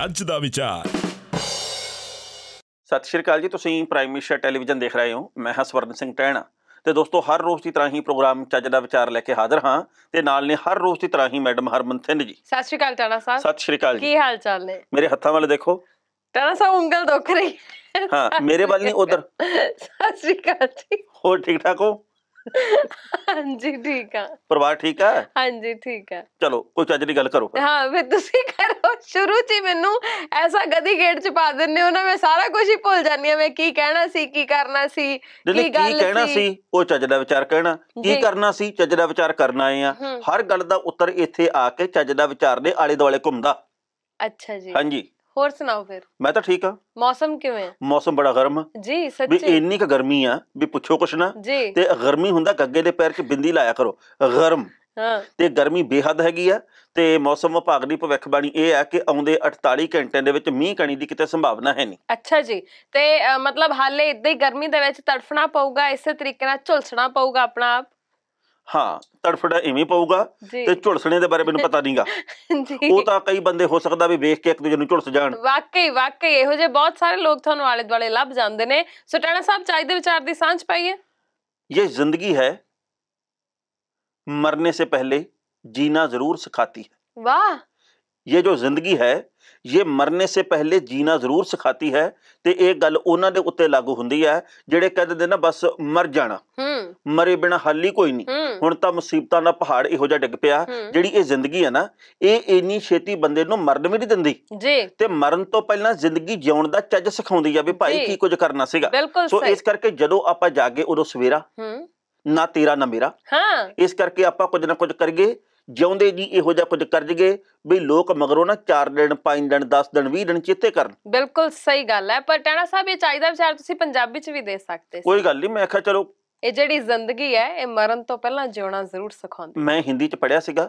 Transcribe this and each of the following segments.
ਜੱਜ ਦਾ ਵਿਚਾਰ ਸਤਿ ਸ਼੍ਰੀ ਅਕਾਲ ਜੀ ਤੁਸੀਂ ਪ੍ਰਾਈਮ ਮਿਨਿਸਟਰ ਟੈਲੀਵਿਜ਼ਨ ਦੇਖ ਰਹੇ ਹੋ ਮੈਂ ਹਾਂ ਸਵਰਨ ਸਿੰਘ ਟੈਣਾ ਤੇ ਦੋਸਤੋ ਹਰ ਰੋਜ਼ ਦੀ ਤਰ੍ਹਾਂ ਹੀ ਪ੍ਰੋਗਰਾਮ ਚੱਜ ਦਾ ਵਿਚਾਰ ਲੈ ਕੇ ਹਾਜ਼ਰ ਹਾਂ ਤੇ ਨਾਲ ਨੇ ਹਰ ਰੋਜ਼ ਦੀ ਤਰ੍ਹਾਂ ਹੀ ਮੈਡਮ ਹਰਮਨ ਸਿੰਘ ਜੀ ਸਤਿ ਸ਼੍ਰੀ ਅਕਾਲ ਟਾਣਾ ਸਾਹਿਬ ਸਤਿ ਸ਼੍ਰੀ ਅਕਾਲ ਜੀ ਕੀ ਹਾਲ ਚਾਲ ਨੇ ਮੇਰੇ ਹੱਥਾਂ ਵੱਲ ਦੇਖੋ ਟਾਣਾ ਸਾਹਿਬ ਉਂਗਲ ਦੁੱਖ ਰਹੀ ਹਾਂ ਮੇਰੇ ਵੱਲ ਨਹੀਂ ਉਧਰ ਸਤਿ ਸ਼੍ਰੀ ਅਕਾਲ ਜੀ ਹੋਰ ਠੀਕ ਠਾਕ ਹੋ ਹਾਂਜੀ ਠੀਕ ਆ ਪਰਿਵਾਰ ਠੀਕ ਆ ਹਾਂਜੀ ਠੀਕ ਆ ਚਲੋ ਕੋਈ ਚੱਜ ਦੀ ਗੱਲ ਕਰੋ ਹਾਂ ਫਿਰ ਤੁਸੀਂ ਕਰੋ ਸ਼ੁਰੂ ਚ ਹੀ ਮੈਨੂੰ ਐਸਾ ਗਦੀ ਗੇੜ ਚ ਪਾ ਦਿੰਨੇ ਹੋ ਨਾ ਮੈਂ ਸਾਰਾ ਕੁਝ ਹੀ ਭੁੱਲ ਜਾਂਦੀ ਆ ਮੈਂ ਕੀ ਕਹਿਣਾ ਸੀ ਕੀ ਕਰਨਾ ਸੀ ਜਿਹੜੀ ਕੀ ਕੀ ਕਹਿਣਾ ਸੀ ਉਹ ਚੱਜ ਦਾ ਵਿਚਾਰ ਕਹਿਣਾ ਕੀ ਕਰਨਾ ਸੀ ਚੱਜ ਦਾ ਵਿਚਾਰ ਕਰਨਾ ਆ ਹਰ ਗੱਲ ਦਾ ਉੱਤਰ ਇੱਥੇ ਆ ਕੇ ਚੱਜ ਦਾ ਵਿਚਾਰ ਦੇ ਆਲੇ ਦੁਆਲੇ ਘੁੰਮਦਾ ਅੱਛਾ ਜੀ ਹਾਂਜੀ ਹੋਰ ਸੁਣਾਓ ਫਿਰ ਮੈਂ ਤਾਂ ਠੀਕ ਆ ਮੌਸਮ ਕਿਵੇਂ ਆ ਮੌਸਮ ਬੜਾ ਗਰਮ ਆ ਜੀ ਸੱਚੀ ਵੀ ਇੰਨੀ ਕ ਗਰਮੀ ਆ ਵੀ ਪੁੱਛੋ ਕੁਛ ਨਾ ਤੇ ਗਰਮੀ ਹੁੰਦਾ ਗੱਗੇ ਦੇ ਪੈਰ 'ਚ ਬਿੰਦੀ ਲਾਇਆ ਕਰੋ ਗਰਮ ਹਾਂ ਤੇ ਗਰਮੀ ਬੇਹੱਦ ਹੈਗੀ ਆ ਤੇ ਮੌਸਮ ਵਿਭਾਗ ਦੀ ਭਵਿੱਖਬਾਣੀ ਇਹ ਹੈ ਕਿ ਆਉਂਦੇ 48 ਘੰਟਿਆਂ ਦੇ ਵਿੱਚ ਮੀਂਹ ਕਣੀ ਦੀ ਕਿਤੇ ਸੰਭਾਵਨਾ ਹੈ ਨਹੀਂ ਅੱਛਾ ਜੀ ਤੇ ਮਤਲਬ ਹਾਲੇ ਇਦਾਂ ਹੀ ਗਰਮੀ ਦੇ ਵਿੱਚ ਤੜਫਣਾ ਪਊਗਾ ਇਸੇ ਤਰੀਕੇ ਨਾਲ ਝੁਲਸਣਾ ਪਊਗਾ ਆਪਣਾ ਆਪ ਹਾਂ ਤੜਫੜਾ ਇਵੇਂ ਪਊਗਾ ਤੇ ਝੁਲਸਣੇ ਦੇ ਬਾਰੇ ਮੈਨੂੰ ਪਤਾ ਨਹੀਂਗਾ ਉਹ ਤਾਂ ਕਈ ਬੰਦੇ ਹੋ ਸਕਦਾ ਵੀ ਵੇਖ ਕੇ ਇੱਕ ਦੂਜੇ ਨੂੰ ਝੁਲਸ ਜਾਣ ਵਾਕਈ ਵਾਕਈ ਇਹੋ ਜਿਹੇ ਬਹੁਤ ਸਾਰੇ ਲੋਕ ਤੁਹਾਨੂੰ ਆਲੇ ਦੁਆਲੇ ਲੱਭ ਜਾਂਦੇ ਨੇ ਸੋ ਟਾਣਾ ਸਾਹਿਬ ਚਾਹੀ ਦੇ ਵਿਚਾਰ ਦੀ ਸਾਂਝ ਪਾਈਏ ਇਹ ਜ਼ਿੰਦਗੀ ਹੈ ਮਰਨੇ ਸੇ ਪਹਿਲੇ ਜੀਣਾ ਜ਼ਰੂਰ ਸਿਖਾਤੀ ਵਾਹ ਇਹ ਜੋ ਜ਼ਿੰਦਗੀ ਹੈ ਇਹ ਮਰਨੇ ਸੇ ਪਹਿਲੇ ਜੀਣਾ ਜ਼ਰੂਰ ਸਿਖਾਤੀ ਹੈ ਤੇ ਇਹ ਗੱਲ ਉਹਨਾਂ ਦੇ ਉੱਤੇ ਲਾਗੂ ਹੁੰਦੀ ਹੈ ਜਿਹੜੇ ਕਹਿੰਦੇ ਨਾ ਬਸ ਮਰ ਜਾਣਾ ਮਰੇ ਬਿਨਾ ਹੱਲ ਹੀ ਕੋਈ ਨਹੀਂ ਹੁਣ ਤਾਂ ਮੁਸੀਬਤਾਂ ਦਾ ਪਹਾੜ ਇਹੋ ਜਿਹਾ ਡਿੱਗ ਪਿਆ ਜਿਹੜੀ ਇਹ ਜ਼ਿੰਦਗੀ ਹੈ ਨਾ ਇਹ ਇੰਨੀ ਛੇਤੀ ਬੰਦੇ ਨੂੰ ਮਰਨ ਵੀ ਨਹੀਂ ਦਿੰਦੀ ਜੀ ਤੇ ਮਰਨ ਤੋਂ ਪਹਿਲਾਂ ਜ਼ਿੰਦਗੀ ਜਿਉਣ ਦਾ ਚੱਜ ਸਿਖਾਉਂਦੀ ਆ ਵੀ ਭਾਈ ਕੀ ਕੁਝ ਕਰਨਾ ਸੀਗਾ ਸੋ ਇਸ ਕਰਕੇ ਜਦੋਂ ਆਪਾਂ ਜਾਗੇ ਉਦੋਂ ਸਵੇਰਾ ਨਾ ਤੇਰਾ ਨਾ ਮੇਰਾ ਹਾਂ ਇਸ ਕਰਕੇ ਆਪਾਂ ਕੁਝ ਨਾ ਕੁਝ ਕਰੀਏ ਜਿਉਂਦੇ ਜੀ ਇਹੋ ਜਿਹਾ ਕੁਝ ਕਰ ਜਗੇ ਵੀ ਲੋਕ ਮਗਰੋਂ ਨਾ 4 ਦਿਨ 5 ਦਿਨ 10 ਦਿਨ 20 ਦਿਨ ਚੇਤੇ ਕਰਨ ਬਿਲਕੁਲ ਸਹੀ ਗੱਲ ਹੈ ਪਰ ਟਾਣਾ ਸਾਹਿਬ ਇਹ ਚਾਹੀਦਾ ਵਿਚਾਰ ਤੁਸੀਂ ਪੰਜਾਬੀ ਚ ਵੀ ਦੇ ਸਕਦੇ ਸੀ ਕੋਈ ਗੱਲ ਨਹੀਂ ਮੈਂ ਆਖਿਆ ਚਲੋ ਇਹ ਜਿਹੜੀ ਜ਼ਿੰਦਗੀ ਹੈ ਇਹ ਮਰਨ ਤੋਂ ਪਹਿਲਾਂ ਜਿਉਣਾ ਜ਼ਰੂਰ ਸਿਖਾਉਂਦੀ ਮੈਂ ਹਿੰਦੀ ਚ ਪੜਿਆ ਸੀਗਾ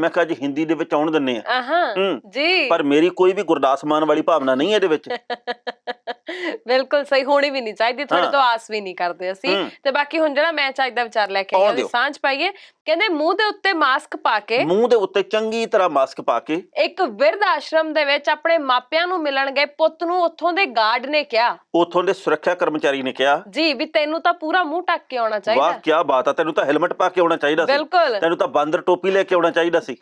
ਮੈਂ ਕਿਹਾ ਜੀ ਹਿੰਦੀ ਦੇ ਵਿੱਚ ਆਉਣ ਦਿੰਨੇ ਆ ਹਾਂ ਜੀ ਪਰ ਮੇਰੀ ਕੋਈ ਵੀ ਗੁਰਦਾਸ ਮਾਨ ਵਾਲੀ ਭਾਵਨਾ ਨਹੀਂ ਇਹਦੇ ਵਿੱਚ ਬਿਲਕੁਲ ਸਹੀ ਹੋਣੀ ਵੀ ਨਹੀਂ ਚਾਹੀਦੀ ਤੁਹਾਡੇ ਤੋਂ ਆਸ ਵੀ ਨਹੀਂ ਕਰਦੇ ਅਸੀਂ ਤੇ ਬਾਕੀ ਹੁਣ ਜਿਹੜਾ ਮੈਂ ਚਾਹੀਦਾ ਵਿਚਾਰ ਲੈ ਕੇ ਆਇਆ ਸਾਂਝ ਪਾਈਏ ਕਹਿੰਦੇ ਮੂੰਹ ਦੇ ਉੱਤੇ ਮਾਸਕ ਪਾ ਕੇ ਮੂੰਹ ਦੇ ਉੱਤੇ ਚੰਗੀ ਤਰ੍ਹਾਂ ਮਾਸਕ ਪਾ ਕੇ ਇੱਕ ਵਿਰਧ ਆਸ਼ਰਮ ਦੇ ਵਿੱਚ ਆਪਣੇ ਮਾਪਿਆਂ ਨੂੰ ਮਿਲਣ ਗਏ ਪੁੱਤ ਨੂੰ ਉੱਥੋਂ ਦੇ ਗਾਰਡ ਨੇ ਕਿਹਾ ਉੱਥੋਂ ਦੇ ਸੁਰੱਖਿਆ ਕਰਮਚਾਰੀ ਨੇ ਕਿਹਾ ਜੀ ਵੀ ਤੈਨੂੰ ਤਾਂ ਪੂਰਾ ਮੂੰਹ ਟੱਕ ਕੇ ਆਉਣਾ ਚਾਹੀਦਾ ਵਾਹ ਕੀ ਬਾਤ ਆ ਤੈਨੂੰ ਤਾਂ ਹੈਲਮਟ ਪਾ ਕੇ ਆਉਣਾ ਚਾਹੀਦਾ ਸੀ ਬਿਲਕੁਲ ਤੈਨੂੰ ਤਾਂ ਬਾਂਦਰ ਟੋਪੀ ਲੈ ਕੇ ਆਉਣਾ ਚਾਹੀਦਾ ਸੀ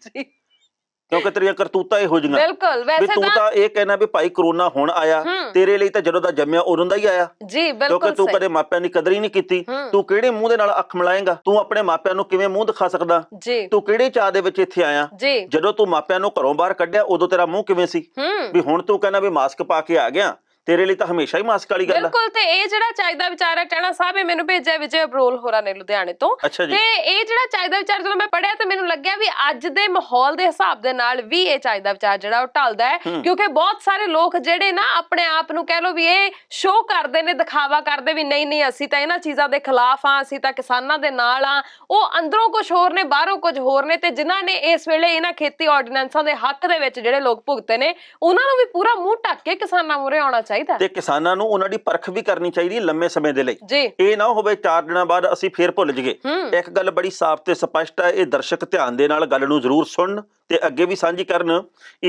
ਕਿਉਂਕਿ ਤੇਰੀਆਂ ਕਰਤੂਤਾ ਇਹੋ ਜਿਹੀਆਂ ਬਿਲਕੁਲ ਵੈਸੇ ਤਾਂ ਤੂੰ ਤਾਂ ਇਹ ਕਹਿਣਾ ਵੀ ਭਾਈ ਕਰੋਨਾ ਹੁਣ ਆਇਆ ਤੇਰੇ ਲਈ ਤਾਂ ਜਦੋਂ ਦਾ ਜੰਮਿਆ ਉਦੋਂ ਦਾ ਹੀ ਆਇਆ ਜੀ ਬਿਲਕੁਲ ਕਿਉਂਕਿ ਤੂੰ ਕਦੇ ਮਾਪਿਆਂ ਦੀ ਕਦਰ ਹੀ ਨਹੀਂ ਕੀਤੀ ਤੂੰ ਕਿਹੜੇ ਮੂੰਹ ਦੇ ਨਾਲ ਅੱਖ ਮਿਲਾਏਂਗਾ ਤੂੰ ਆਪਣੇ ਮਾਪਿਆਂ ਨੂੰ ਕਿਵੇਂ ਮੂੰਹ ਦਿਖਾ ਸਕਦਾ ਤੂੰ ਕਿਹੜੇ ਚਾਹ ਦੇ ਵਿੱਚ ਇੱਥੇ ਆਇਆ ਜਦੋਂ ਤੂੰ ਮਾਪਿਆਂ ਨੂੰ ਘਰੋਂ ਬਾਹਰ ਕੱਢਿਆ ਉਦੋਂ ਤੇਰਾ ਮੂੰਹ ਕਿਵੇਂ ਸੀ ਵੀ ਹੁਣ ਤੂੰ ਕਹਿੰਦਾ ਵੀ ਮਾਸਕ ਪਾ ਕੇ ਆ ਗਿਆ ਤੇਰੇ ਲਈ ਤਾਂ ਹਮੇਸ਼ਾ ਹੀ ਮਾਸਕ ਵਾਲੀ ਗੱਲ ਹੈ ਬਿਲਕੁਲ ਤੇ ਇਹ ਜਿਹੜਾ ਚਾਹੀਦਾ ਵਿਚਾਰਾ ਟਹਿਣਾ ਸਾਹਿਬ ਇਹ ਮੈਨੂੰ ਭੇਜਿਆ ਵਿਜੇ ਅਬਰੋਲ ਹੋਰਾਂ ਨੇ ਲੁਧਿਆਣੇ ਤੋਂ ਤੇ ਇਹ ਜਿਹੜਾ ਚਾਹੀਦਾ ਵਿਚਾਰ ਜਦੋਂ ਮੈਂ ਪੜਿਆ ਤੇ ਮੈਨੂੰ ਲੱਗਿਆ ਵੀ ਅੱਜ ਦੇ ਮਾਹੌਲ ਦੇ ਹਿਸਾਬ ਦੇ ਨਾਲ ਵੀ ਇਹ ਚਾਹੀਦਾ ਵਿਚਾਰ ਜਿਹੜਾ ਉਹ ਢਲਦਾ ਹੈ ਕਿਉਂਕਿ ਬਹੁਤ ਸਾਰੇ ਲੋਕ ਜਿਹੜੇ ਨਾ ਆਪਣੇ ਆਪ ਨੂੰ ਕਹਿ ਲੋ ਵੀ ਇਹ ਸ਼ੋਅ ਕਰਦੇ ਨੇ ਦਿਖਾਵਾ ਕਰਦੇ ਵੀ ਨਹੀਂ ਨਹੀਂ ਅਸੀਂ ਤਾਂ ਇਹਨਾਂ ਚੀਜ਼ਾਂ ਦੇ ਖਿਲਾਫ ਆ ਅਸੀਂ ਤਾਂ ਕਿਸਾਨਾਂ ਦੇ ਨਾਲ ਆ ਉਹ ਅੰਦਰੋਂ ਕੁਝ ਹੋਰ ਨੇ ਬਾਹਰੋਂ ਕੁਝ ਹੋਰ ਨੇ ਤੇ ਜਿਨ੍ਹਾਂ ਨੇ ਇਸ ਵੇਲੇ ਇਹਨਾਂ ਖੇਤੀ ਆਰਡੀਨੈਂਸਾਂ ਦੇ ਹੱਥ ਦੇ ਵਿੱਚ ਜਿਹੜੇ ਲੋਕ ਭੁਗਤੇ ਨੇ ਉਹਨਾਂ ਨੂੰ ਵੀ ਪੂਰਾ ਮੂੰਹ ਢੱਕ ਕੇ ਕਿਸਾਨਾਂ ਮੂਰੇ ਆਉਣਾ ਚਾਹੀਦਾ ਚਾਹੀਦਾ ਤੇ ਕਿਸਾਨਾਂ ਨੂੰ ਉਹਨਾਂ ਦੀ ਪਰਖ ਵੀ ਕਰਨੀ ਚਾਹੀਦੀ ਲੰਮੇ ਸਮੇਂ ਦੇ ਲਈ ਇਹ ਨਾ ਹੋਵੇ 4 ਦਿਨਾਂ ਬਾਅਦ ਅਸੀਂ ਫੇਰ ਭੁੱਲ ਜਗੇ ਇੱਕ ਗੱਲ ਬੜੀ ਸਾਫ਼ ਤੇ ਸਪਸ਼ਟ ਹੈ ਇਹ ਦਰਸ਼ਕ ਧਿਆਨ ਦੇ ਨਾਲ ਗੱਲ ਨੂੰ ਜ਼ਰੂਰ ਸੁਣਨ ਤੇ ਅੱਗੇ ਵੀ ਸਾਂਝੀ ਕਰਨ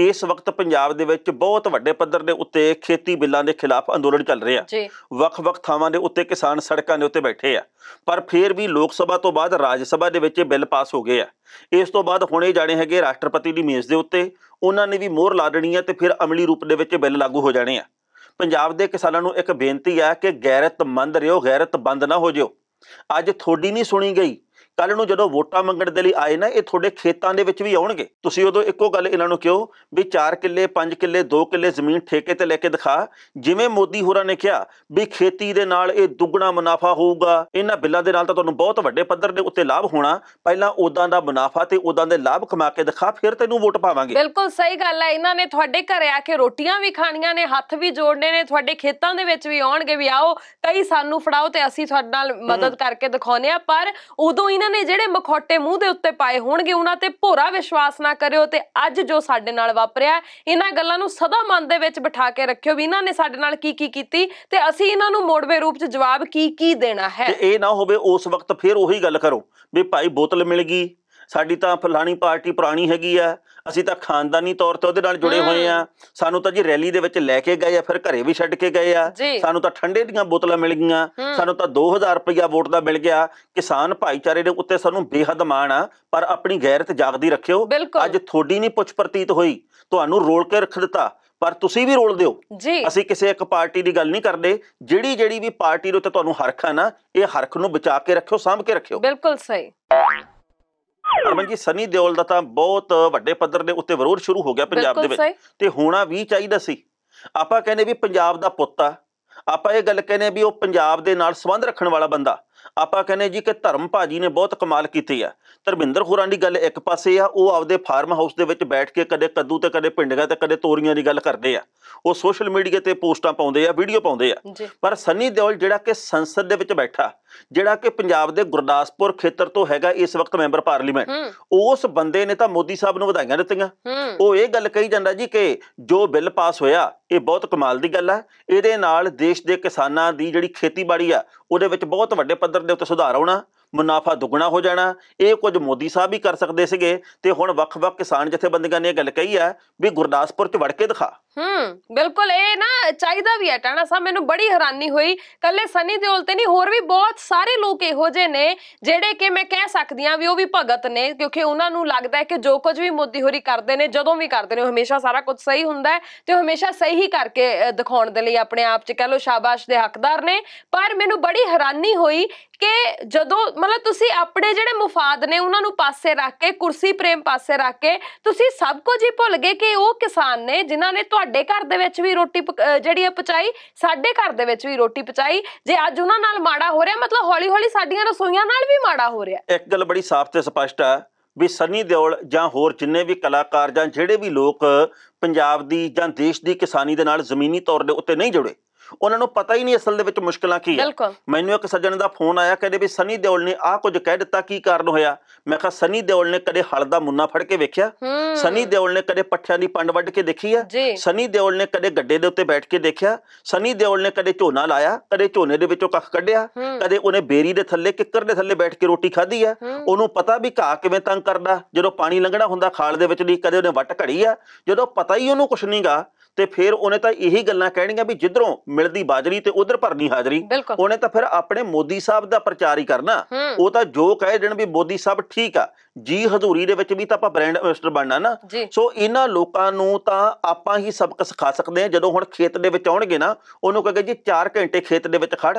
ਇਸ ਵਕਤ ਪੰਜਾਬ ਦੇ ਵਿੱਚ ਬਹੁਤ ਵੱਡੇ ਪੱਧਰ ਦੇ ਉੱਤੇ ਖੇਤੀ ਬਿੱਲਾਂ ਦੇ ਖਿਲਾਫ ਅੰਦੋਲਨ ਚੱਲ ਰਿਹਾ ਵੱਖ-ਵੱਖ ਥਾਵਾਂ ਦੇ ਉੱਤੇ ਕਿਸਾਨ ਸੜਕਾਂ ਦੇ ਉੱਤੇ ਬੈਠੇ ਆ ਪਰ ਫੇਰ ਵੀ ਲੋਕ ਸਭਾ ਤੋਂ ਬਾਅਦ ਰਾਜ ਸਭਾ ਦੇ ਵਿੱਚ ਇਹ ਬਿੱਲ ਪਾਸ ਹੋ ਗਏ ਆ ਇਸ ਤੋਂ ਬਾਅਦ ਹੁਣੇ ਜਾਣੇ ਹੈਗੇ ਰਾਸ਼ਟਰਪਤੀ ਦੀ ਮੇਜ਼ ਦੇ ਉੱਤੇ ਉਹਨਾਂ ਨੇ ਵੀ ਮੋਹਰ ਲਾ ਦੇਣੀ ਹੈ ਤੇ ਫਿਰ ਅਮਲੀ ਰੂਪ ਦੇ ਵਿੱਚ ਬਿੱਲ ਲਾਗੂ ਹੋ ਜਾਣੇ ਆ ਪੰਜਾਬ ਦੇ ਕਿਸਾਨਾਂ ਨੂੰ ਇੱਕ ਬੇਨਤੀ ਹੈ ਕਿ ਗੈਰਤਮੰਦ ਰਿਓ ਗੈਰਤਬੰਦ ਨਾ ਹੋ ਜਿਓ ਅੱਜ ਥੋੜੀ ਨਹੀਂ ਸੁਣੀ ਗਈ ਕੱਲ ਨੂੰ ਜਦੋਂ ਵੋਟਾਂ ਮੰਗਣ ਦੇ ਲਈ ਆਏ ਨਾ ਇਹ ਤੁਹਾਡੇ ਖੇਤਾਂ ਦੇ ਵਿੱਚ ਵੀ ਆਉਣਗੇ ਤੁਸੀਂ ਉਦੋਂ ਇੱਕੋ ਗੱਲ ਇਹਨਾਂ ਨੂੰ ਕਿਹੋ ਵੀ 4 ਕਿੱਲੇ 5 ਕਿੱਲੇ 2 ਕਿੱਲੇ ਜ਼ਮੀਨ ਠੇਕੇ ਤੇ ਲੈ ਕੇ ਦਿਖਾ ਜਿਵੇਂ ਮੋਦੀ ਹੋਰਾਂ ਨੇ ਕਿਹਾ ਵੀ ਖੇਤੀ ਦੇ ਨਾਲ ਇਹ ਦੁੱਗਣਾ ਮੁਨਾਫਾ ਹੋਊਗਾ ਇਹਨਾਂ ਬਿੱਲਾਂ ਦੇ ਨਾਲ ਤਾਂ ਤੁਹਾਨੂੰ ਬਹੁਤ ਵੱਡੇ ਪੱਧਰ ਦੇ ਉੱਤੇ ਲਾਭ ਹੋਣਾ ਪਹਿਲਾਂ ਉਦਾਂ ਦਾ ਮੁਨਾਫਾ ਤੇ ਉਦਾਂ ਦੇ ਲਾਭ ਕਮਾ ਕੇ ਦਿਖਾ ਫਿਰ ਤੈਨੂੰ ਵੋਟ ਪਾਵਾਂਗੇ ਬਿਲਕੁਲ ਸਹੀ ਗੱਲ ਹੈ ਇਹਨਾਂ ਨੇ ਤੁਹਾਡੇ ਘਰੇ ਆ ਕੇ ਰੋਟੀਆਂ ਵੀ ਖਾਣੀਆਂ ਨੇ ਹੱਥ ਵੀ ਜੋੜਨੇ ਨੇ ਤੁਹਾਡੇ ਖੇਤਾਂ ਦੇ ਵਿੱਚ ਵੀ ਆਉਣਗੇ ਵੀ ਆਓ ਕਈ ਸਾਨੂੰ ਫੜਾਓ ਤੇ ਅਸੀਂ ਤੁਹਾਡੇ ਨਾਲ ਮਦਦ ਕਰਕੇ ਦਿਖਾਉਨੇ ਆ ਪਰ ਉਦੋਂ ਇਹਨਾਂ ਨੇ ਜਿਹੜੇ ਮਖੌਟੇ ਮੂੰਹ ਦੇ ਉੱਤੇ ਪਾਏ ਹੋਣਗੇ ਉਹਨਾਂ ਤੇ ਭੋਰਾ ਵਿਸ਼ਵਾਸ ਨਾ ਕਰਿਓ ਤੇ ਅੱਜ ਜੋ ਸਾਡੇ ਨਾਲ ਵਾਪਰਿਆ ਇਹਨਾਂ ਗੱਲਾਂ ਨੂੰ ਸਦਾ ਮਨ ਦੇ ਵਿੱਚ ਬਿਠਾ ਕੇ ਰੱਖਿਓ ਵੀ ਇਹਨਾਂ ਨੇ ਸਾਡੇ ਨਾਲ ਕੀ ਕੀ ਕੀਤੀ ਤੇ ਅਸੀਂ ਇਹਨਾਂ ਨੂੰ ਮੋੜਵੇਂ ਰੂਪ 'ਚ ਜਵਾਬ ਕੀ ਕੀ ਦੇਣਾ ਹੈ ਤੇ ਇਹ ਨਾ ਹੋਵੇ ਉਸ ਵਕਤ ਫਿਰ ਉਹੀ ਗੱਲ ਕਰੋ ਵੀ ਭਾਈ ਬੋਤਲ ਮਿਲ ਗਈ ਸਾਡੀ ਤਾਂ ਫਲਾਣੀ ਪਾਰਟੀ ਪੁਰਾਣੀ ਹੈਗੀ ਆ ਅਸੀਂ ਤਾਂ ਖਾਨਦਾਨੀ ਤੌਰ ਤੇ ਉਹਦੇ ਨਾਲ ਜੁੜੇ ਹੋਏ ਆ ਸਾਨੂੰ ਤਾਂ ਜੀ ਰੈਲੀ ਦੇ ਵਿੱਚ ਲੈ ਕੇ ਗਏ ਆ ਫਿਰ ਘਰੇ ਵੀ ਛੱਡ ਕੇ ਗਏ ਆ ਸਾਨੂੰ ਤਾਂ ਠੰਡੇ ਦੀਆਂ ਬੋਤਲਾਂ ਮਿਲ ਗਈਆਂ ਸਾਨੂੰ ਤਾਂ 2000 ਰੁਪਇਆ ਵੋਟ ਦਾ ਮਿਲ ਗਿਆ ਕਿਸਾਨ ਭਾਈਚਾਰੇ ਦੇ ਉੱਤੇ ਸਾਨੂੰ ਬੇਹੱਦ ਮਾਣ ਆ ਪਰ ਆਪਣੀ ਗੈਰਤ ਜਾਗਦੀ ਰੱਖਿਓ ਅੱਜ ਥੋੜੀ ਨਹੀਂ ਪੁੱਛ ਪ੍ਰਤੀਤ ਹੋਈ ਤੁਹਾਨੂੰ ਰੋਲ ਕੇ ਰੱਖ ਦਿੱਤਾ ਪਰ ਤੁਸੀਂ ਵੀ ਰੋਲ ਦਿਓ ਅਸੀਂ ਕਿਸੇ ਇੱਕ ਪਾਰਟੀ ਦੀ ਗੱਲ ਨਹੀਂ ਕਰਦੇ ਜਿਹੜੀ ਜਿਹੜੀ ਵੀ ਪਾਰਟੀ ਦੇ ਉੱਤੇ ਤੁਹਾਨੂੰ ਹਰਖ ਆ ਨਾ ਇਹ ਹਰਖ ਨੂੰ ਬਚਾ ਕੇ ਰੱਖਿਓ ਸਾਂਭ ਕੇ ਰੱਖਿਓ ਬਿਲਕੁਲ ਸਹੀ ਹਰਮਨ ਜੀ ਸਨੀ ਦਿਓਲ ਦਾ ਤਾਂ ਬਹੁਤ ਵੱਡੇ ਪੱਧਰ ਦੇ ਉੱਤੇ ਵਿਰੋਧ ਸ਼ੁਰੂ ਹੋ ਗਿਆ ਪੰਜਾਬ ਦੇ ਵਿੱਚ ਤੇ ਹੋਣਾ ਵੀ ਚਾਹੀਦਾ ਸੀ ਆਪਾਂ ਕਹਿੰਦੇ ਵੀ ਪੰਜਾਬ ਦਾ ਪੁੱਤ ਆ ਆਪਾਂ ਇਹ ਗੱਲ ਕਹਿੰਦੇ ਵੀ ਉਹ ਪੰਜਾਬ ਦੇ ਨਾਲ ਸੰਬੰਧ ਰੱਖਣ ਵਾਲਾ ਬੰਦਾ ਆਪਾਂ ਕਹਿੰਦੇ ਜੀ ਕਿ ਧਰਮ ਭਾਜੀ ਨੇ ਬਹੁਤ ਕਮਾਲ ਕੀਤੀ ਆ ਧਰਮਿੰਦਰ ਖੁਰਾਂ ਦੀ ਗੱਲ ਇੱਕ ਪਾਸੇ ਆ ਉਹ ਆਪਦੇ ਫਾਰਮ ਹਾਊਸ ਦੇ ਵਿੱਚ ਬੈਠ ਕੇ ਕਦੇ ਕੱਦੂ ਤੇ ਕਦੇ ਪਿੰਡਗਾ ਤੇ ਕਦੇ ਤੋਰੀਆਂ ਦੀ ਗੱਲ ਕਰਦੇ ਆ ਉਹ ਸੋਸ਼ਲ ਮੀਡੀਆ ਤੇ ਪੋਸਟਾਂ ਪਾਉਂਦੇ ਆ ਵੀਡੀਓ ਪਾਉਂਦੇ ਆ ਪਰ ਸੰਨੀ ਦਿਓਲ ਜਿਹੜਾ ਕਿ ਸੰਸਦ ਦੇ ਵਿੱਚ ਬੈਠਾ ਜਿਹੜਾ ਕਿ ਪੰਜਾਬ ਦੇ ਗੁਰਦਾਸਪੁਰ ਖੇਤਰ ਤੋਂ ਹੈਗਾ ਇਸ ਵਕਤ ਮੈਂਬਰ ਪਾਰਲੀਮੈਂਟ ਉਸ ਬੰਦੇ ਨੇ ਤਾਂ ਮੋਦੀ ਸਾਹਿਬ ਨੂੰ ਵਧਾਈਆਂ ਦਿੱਤੀਆਂ ਉਹ ਇਹ ਗੱਲ ਕਹੀ ਜਾਂਦਾ ਜੀ ਕਿ ਜੋ ਬਿੱਲ ਪਾਸ ਹੋਇਆ ਇਹ ਬਹੁਤ ਕਮਾਲ ਦੀ ਗੱਲ ਆ ਇਹਦੇ ਨਾਲ ਦੇਸ਼ ਦੇ ਕਿਸਾਨਾਂ ਦੀ ਜਿਹੜੀ ਖੇਤੀਬਾੜੀ ਆ ਉਹਦੇ ਵਿੱਚ ਬਹੁਤ ਵੱਡੇ ਪੱਧਰ ਦੇ ਉੱਤੇ ਸੁਧਾਰ ਆਉਣਾ ਮੁਨਾਫਾ ਦੁੱਗਣਾ ਹੋ ਜਾਣਾ ਇਹ ਕੁਝ ਮੋਦੀ ਸਾਹਿਬ ਵੀ ਕਰ ਸਕਦੇ ਸੀਗੇ ਤੇ ਹੁਣ ਵੱਖ-ਵੱਖ ਕਿਸਾਨ ਜਥੇਬੰਦੀਆਂ ਨੇ ਇਹ ਗੱਲ ਕਹੀ ਆ ਵੀ ਗੁਰਦਾਸਪੁਰ 'ਚ ਵੜ ਕੇ ਦਿਖਾ ਹੂੰ ਬਿਲਕੁਲ ਇਹ ਨਾ ਚਾਹੀਦਾ ਵੀ ਹੈ ਟਾਣਾ ਸਾਹਿਬ ਮੈਨੂੰ ਬੜੀ ਹੈਰਾਨੀ ਹੋਈ ਕੱਲੇ ਸਨੀ ਦਿਓਲ ਤੇ ਨਹੀਂ ਹੋਰ ਵੀ ਬਹੁਤ ਸਾਰੇ ਲੋਕ ਇਹੋ ਜਿਹੇ ਨੇ ਜਿਹੜੇ ਕਿ ਮੈਂ ਕਹਿ ਸਕਦੀ ਆ ਵੀ ਉਹ ਵੀ ਭਗਤ ਨੇ ਕਿਉਂਕਿ ਉਹਨਾਂ ਨੂੰ ਲੱਗਦਾ ਹੈ ਕਿ ਜੋ ਕੁਝ ਵੀ ਮੋਦੀ ਹੋਰੀ ਕਰਦੇ ਨੇ ਜਦੋਂ ਵੀ ਕਰਦੇ ਨੇ ਉਹ ਹਮੇਸ਼ਾ ਸਾਰਾ ਕੁਝ ਸਹੀ ਹੁੰਦਾ ਹੈ ਤੇ ਉਹ ਹਮੇਸ਼ਾ ਸਹੀ ਹੀ ਕਰਕੇ ਦਿਖਾਉਣ ਦੇ ਲਈ ਆਪਣੇ ਆਪ 'ਚ ਕਹ ਲੋ ਸ਼ਾਬਾਸ਼ ਦੇ ਹੱਕਦਾਰ ਨੇ ਪਰ ਮੈਨੂੰ ਬੜੀ ਹੈਰਾਨੀ ਹੋਈ ਕਿ ਜਦੋਂ ਮਤਲਬ ਤੁਸੀਂ ਆਪਣੇ ਜਿਹੜੇ ਮੁਫਾਦ ਨੇ ਉਹਨਾਂ ਨੂੰ ਪਾਸੇ ਰੱਖ ਕੇ ਕੁਰਸੀ ਪ੍ਰੇਮ ਪਾਸੇ ਰੱਖ ਕੇ ਤੁਸੀਂ ਸਭ ਕੁਝ ਹੀ ਭੁੱਲ ਗਏ ਕਿ ਉਹ ਕਿਸਾਨ ਨੇ ਜਿਨ੍ਹਾਂ ਨੇ ਤੁਹਾਡੇ ਘਰ ਦੇ ਵਿੱਚ ਵੀ ਰੋਟੀ ਜਿਹੜੀ ਹੈ ਪਚਾਈ ਸਾਡੇ ਘਰ ਦੇ ਵਿੱਚ ਵੀ ਰੋਟੀ ਪਚਾਈ ਜੇ ਅੱਜ ਉਹਨਾਂ ਨਾਲ ਮਾੜਾ ਹੋ ਰਿਹਾ ਮਤਲਬ ਹੌਲੀ-ਹੌਲੀ ਸਾਡੀਆਂ ਰਸੋਈਆਂ ਨਾਲ ਵੀ ਮਾੜਾ ਹੋ ਰਿਹਾ ਇੱਕ ਗੱਲ ਬੜੀ ਸਾਫ਼ ਤੇ ਸਪਸ਼ਟ ਆ ਵੀ ਸਨੀ ਦਿਓਲ ਜਾਂ ਹੋਰ ਜਿੰਨੇ ਵੀ ਕਲਾਕਾਰ ਜਾਂ ਜਿਹੜੇ ਵੀ ਲੋਕ ਪੰਜਾਬ ਦੀ ਜਾਂ ਦੇਸ਼ ਦੀ ਕਿਸਾਨੀ ਦੇ ਨਾਲ ਜ਼ਮੀਨੀ ਤੌਰ ਦੇ ਉੱਤੇ ਨਹੀਂ ਜੁੜੇ ਉਹਨਾਂ ਨੂੰ ਪਤਾ ਹੀ ਨਹੀਂ ਅਸਲ ਦੇ ਵਿੱਚ ਮੁਸ਼ਕਲਾਂ ਕੀ ਹੈ ਮੈਨੂੰ ਇੱਕ ਸੱਜਣ ਦਾ ਫੋਨ ਆਇਆ ਕਹਿੰਦੇ ਵੀ ਸਨੀ ਦਿਓਲ ਨੇ ਆਹ ਕੁਝ ਕਹਿ ਦਿੱਤਾ ਕੀ ਕਾਰਨ ਹੋਇਆ ਮੈਂ ਕਿਹਾ ਸਨੀ ਦਿਓਲ ਨੇ ਕਦੇ ਹਲ ਦਾ ਮੁੰਨਾ ਫੜ ਕੇ ਵੇਖਿਆ ਸਨੀ ਦਿਓਲ ਨੇ ਕਦੇ ਪੱਠਿਆਂ ਦੀ ਪੰਡ ਵੱਢ ਕੇ ਦੇਖੀ ਹੈ ਸਨੀ ਦਿਓਲ ਨੇ ਕਦੇ ਗੱਡੇ ਦੇ ਉੱਤੇ ਬੈਠ ਕੇ ਦੇਖਿਆ ਸਨੀ ਦਿਓਲ ਨੇ ਕਦੇ ਝੋਨਾ ਲਾਇਆ ਕਦੇ ਝੋਨੇ ਦੇ ਵਿੱਚੋਂ ਕੱਖ ਕੱਢਿਆ ਕਦੇ ਉਹਨੇ 베ਰੀ ਦੇ ਥੱਲੇ ਕਿੱਕਰ ਦੇ ਥੱਲੇ ਬੈਠ ਕੇ ਰੋਟੀ ਖਾਧੀ ਆ ਉਹਨੂੰ ਪਤਾ ਵੀ ਘਾਹ ਕਿਵੇਂ ਤੰਗ ਕਰਦਾ ਜਦੋਂ ਪਾਣੀ ਲੰਘਣਾ ਹੁੰਦਾ ਖਾਲ ਦੇ ਵਿੱਚ ਨਹੀਂ ਕਦੇ ਉਹਨੇ ਵੱਟ ਘੜੀ ਆ ਜਦੋਂ ਪਤਾ ਹੀ ਉਹਨੂੰ ਕੁਛ ਨਹੀਂਗਾ ਤੇ ਫਿਰ ਉਹਨੇ ਤਾਂ ਇਹੀ ਗੱਲਾਂ ਕਹਿਣੀਆਂ ਵੀ ਜਿੱਧਰੋਂ ਮਿਲਦੀ ਬਾਜਰੀ ਤੇ ਉਧਰ ਭਰਨੀ ਹਾਜ਼ਰੀ ਉਹਨੇ ਤਾਂ ਫਿਰ ਆਪਣੇ ਮੋਦੀ ਸਾਹਿਬ ਦਾ ਪ੍ਰਚਾਰ ਹੀ ਕਰਨਾ ਉਹ ਤਾਂ ਜੋ ਕਹੇ ਦੇਣ ਵੀ ਮੋਦੀ ਸਾਹਿਬ ਠੀਕ ਆ ਜੀ ਹਜ਼ੂਰੀ ਦੇ ਵਿੱਚ ਵੀ ਤਾਂ ਆਪਾਂ ਬ੍ਰਾਂਡ ਐਮਬੈਸਡਰ ਬਣਨਾ ਨਾ ਸੋ ਇਹਨਾਂ ਲੋਕਾਂ ਨੂੰ ਤਾਂ ਆਪਾਂ ਹੀ ਸਬਕ ਸਿਖਾ ਸਕਦੇ ਹਾਂ ਜਦੋਂ ਹੁਣ ਖੇਤ ਦੇ ਵਿੱਚ ਆਉਣਗੇ ਨਾ ਉਹਨੂੰ ਕਹਗੇ ਜੀ 4 ਘੰਟੇ ਖੇਤ ਦੇ ਵਿੱਚ ਖੜ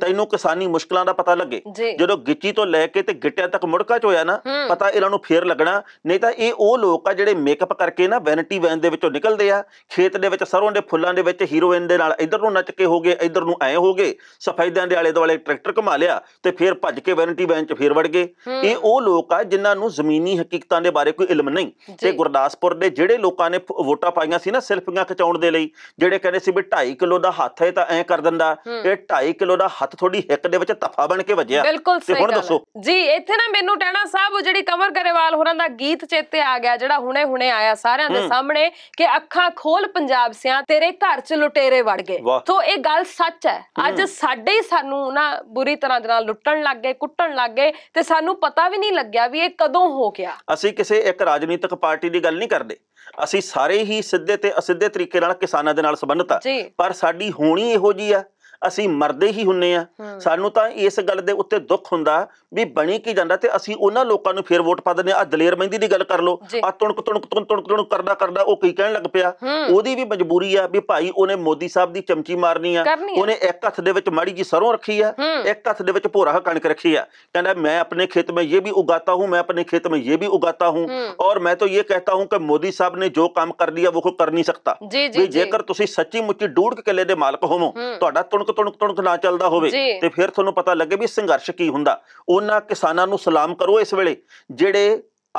ਤੈਨੂੰ ਕਿਸਾਨੀ ਮੁਸ਼ਕਲਾਂ ਦਾ ਪਤਾ ਲੱਗੇ ਜਦੋਂ ਗਿੱਚੀ ਤੋਂ ਲੈ ਕੇ ਤੇ ਗਿੱਟਿਆਂ ਤੱਕ ਮੁੜਕਾ ਚ ਹੋਇਆ ਨਾ ਪਤਾ ਇਹਨਾਂ ਨੂੰ ਫੇਰ ਲੱਗਣਾ ਨਹੀਂ ਤਾਂ ਇਹ ਉਹ ਲੋਕ ਆ ਜਿਹੜੇ ਮੇਕਅਪ ਕਰਕੇ ਨਾ ਵੈਨਿਟੀ ਵੈਨ ਦੇ ਵਿੱਚੋਂ ਨਿਕਲਦੇ ਆ ਖੇਤ ਦੇ ਵਿੱਚ ਸਰੋਂ ਦੇ ਫੁੱਲਾਂ ਦੇ ਵਿੱਚ ਹੀਰੋਇਨ ਦੇ ਨਾਲ ਇਧਰ ਨੂੰ ਨੱਚ ਕੇ ਹੋ ਗਏ ਇਧਰ ਨੂੰ ਐ ਹੋ ਗਏ ਸਫੈਦਿਆਂ ਦੇ ਆਲੇ ਦੁਆਲੇ ਟਰੈਕਟਰ ਘੁਮਾ ਲਿਆ ਤੇ ਫੇਰ ਭੱਜ ਕੇ ਵੈਨਿਟੀ ਵੈਨ ਚ ਫੇਰ ਵੜ ਗਏ ਇਹ ਉਹ ਲੋਕ ਆ ਜਿਨ੍ਹਾਂ ਇਹਨਾਂ ਨੂੰ ਜ਼ਮੀਨੀ ਹਕੀਕਤਾਂ ਦੇ ਬਾਰੇ ਕੋਈ ਇਲਮ ਨਹੀਂ ਤੇ ਗੁਰਦਾਸਪੁਰ ਦੇ ਜਿਹੜੇ ਲੋਕਾਂ ਨੇ ਵੋਟਾਂ ਪਾਈਆਂ ਸੀ ਨਾ ਸਿਲਫੀਆਂ ਖਚਾਉਣ ਦੇ ਲਈ ਜਿਹੜੇ ਕਹਿੰਦੇ ਸੀ ਵੀ 2.5 ਕਿਲੋ ਦਾ ਹੱਥ ਹੈ ਤਾਂ ਐ ਕਰ ਦਿੰਦਾ ਇਹ 2.5 ਕਿਲੋ ਦਾ ਹੱਥ ਥੋੜੀ ਹਿੱਕ ਦੇ ਵਿੱਚ ਤਫਾ ਬਣ ਕੇ ਵਜਿਆ ਤੇ ਹੁਣ ਦੱਸੋ ਜੀ ਇੱਥੇ ਨਾ ਮੈਨੂੰ ਟਹਿਣਾ ਸਾਹਿਬ ਉਹ ਜਿਹੜੀ ਕਮਰ ਕਰੇਵਾਲ ਹੋਰਾਂ ਦਾ ਗੀਤ ਚੇਤੇ ਆ ਗਿਆ ਜਿਹੜਾ ਹੁਣੇ ਹੁਣੇ ਆਇਆ ਸਾਰਿਆਂ ਦੇ ਸਾਹਮਣੇ ਕਿ ਅੱਖਾਂ ਖੋਲ ਪੰਜਾਬ ਸਿਆਂ ਤੇਰੇ ਘਰ ਚ ਲੁਟੇਰੇ ਵੜ ਗਏ ਸੋ ਇਹ ਗੱਲ ਸੱਚ ਹੈ ਅੱਜ ਸਾਡੇ ਹੀ ਸਾਨੂੰ ਨਾ ਬੁਰੀ ਤਰ੍ਹਾਂ ਦੇ ਨਾਲ ਲੁੱਟਣ ਲੱਗ ਗਏ ਕੁੱਟਣ ਲੱਗ ਗਏ ਤੇ ਸਾਨੂੰ ਪਤਾ ਵੀ ਨਹੀਂ ਲੱਗਿਆ ਵੀ ਇਹ ਕਦੋਂ ਹੋ ਗਿਆ ਅਸੀਂ ਕਿਸੇ ਇੱਕ ਰਾਜਨੀਤਿਕ ਪਾਰਟੀ ਦੀ ਗੱਲ ਨਹੀਂ ਕਰਦੇ ਅਸੀਂ ਸਾਰੇ ਹੀ ਸਿੱਧੇ ਤੇ ਅਸਿੱਧੇ ਤਰੀਕੇ ਨਾਲ ਕਿਸਾਨਾਂ ਦੇ ਨਾਲ ਸੰਬੰਧਤ ਆ ਪਰ ਸਾਡੀ ਹੋਣੀ ਇਹੋ ਜੀ ਆ ਅਸੀਂ ਮਰਦੇ ਹੀ ਹੁੰਨੇ ਆ ਸਾਨੂੰ ਤਾਂ ਇਸ ਗੱਲ ਦੇ ਉੱਤੇ ਦੁੱਖ ਹੁੰਦਾ ਵੀ ਬਣੀ ਕੀ ਜਾਂਦਾ ਤੇ ਅਸੀਂ ਉਹਨਾਂ ਲੋਕਾਂ ਨੂੰ ਫੇਰ ਵੋਟ ਪਾ ਦਿੰਦੇ ਆ ਦਲੇਰ ਮਹਿੰਦੀ ਦੀ ਗੱਲ ਕਰ ਲੋ ਆ ਤੁਣਕ ਤੁਣਕ ਤੁਣਕ ਤੁਣਕ ਕਰਦਾ ਕਰਦਾ ਉਹ ਕੀ ਕਹਿਣ ਲੱਗ ਪਿਆ ਉਹਦੀ ਵੀ ਮਜਬੂਰੀ ਆ ਵੀ ਭਾਈ ਉਹਨੇ ਮੋਦੀ ਸਾਹਿਬ ਦੀ ਚਮਚੀ ਮਾਰਨੀ ਆ ਉਹਨੇ ਇੱਕ ਹੱਥ ਦੇ ਵਿੱਚ ਮਾੜੀ ਜੀ ਸਰੋਂ ਰੱਖੀ ਆ ਇੱਕ ਹੱਥ ਦੇ ਵਿੱਚ ਭੋਰਾ ਕਣਕ ਰੱਖੀ ਆ ਕਹਿੰਦਾ ਮੈਂ ਆਪਣੇ ਖੇਤ ਮੇਂ ਇਹ ਵੀ ਉਗਾਤਾ ਹੂੰ ਮੈਂ ਆਪਣੇ ਖੇਤ ਮੇਂ ਇਹ ਵੀ ਉਗਾਤਾ ਹੂੰ ਔਰ ਮੈਂ ਤਾਂ ਇਹ ਕਹਤਾ ਹੂੰ ਕਿ ਮੋਦੀ ਸਾਹਿਬ ਨੇ ਜੋ ਕੰਮ ਕਰ ਲਿਆ ਉਹ ਕੋ ਕਰ ਨਹੀਂ ਸਕਤਾ ਵੀ ਜੇਕਰ ਤੁਸੀਂ ਸੱਚੀ ਮੁੱਚੀ ਡੂੜ ਕੇ ਕਿਲੇ ਦੇ ਮਾਲਕ ਹੋਵੋ ਤੁਹਾਡਾ ਤੁਣ ਤੁਣਕ ਤੁਣਕ ਤੁਣਕ ਨਾ ਚੱਲਦਾ ਹੋਵੇ ਤੇ ਫਿਰ ਤੁਹਾਨੂੰ ਪਤਾ ਲੱਗੇ ਵੀ ਸੰਘਰਸ਼ ਕੀ ਹੁੰਦਾ ਉਹਨਾਂ ਕਿਸਾਨਾਂ ਨੂੰ ਸਲਾਮ ਕਰੋ ਇਸ ਵੇਲੇ ਜਿਹੜੇ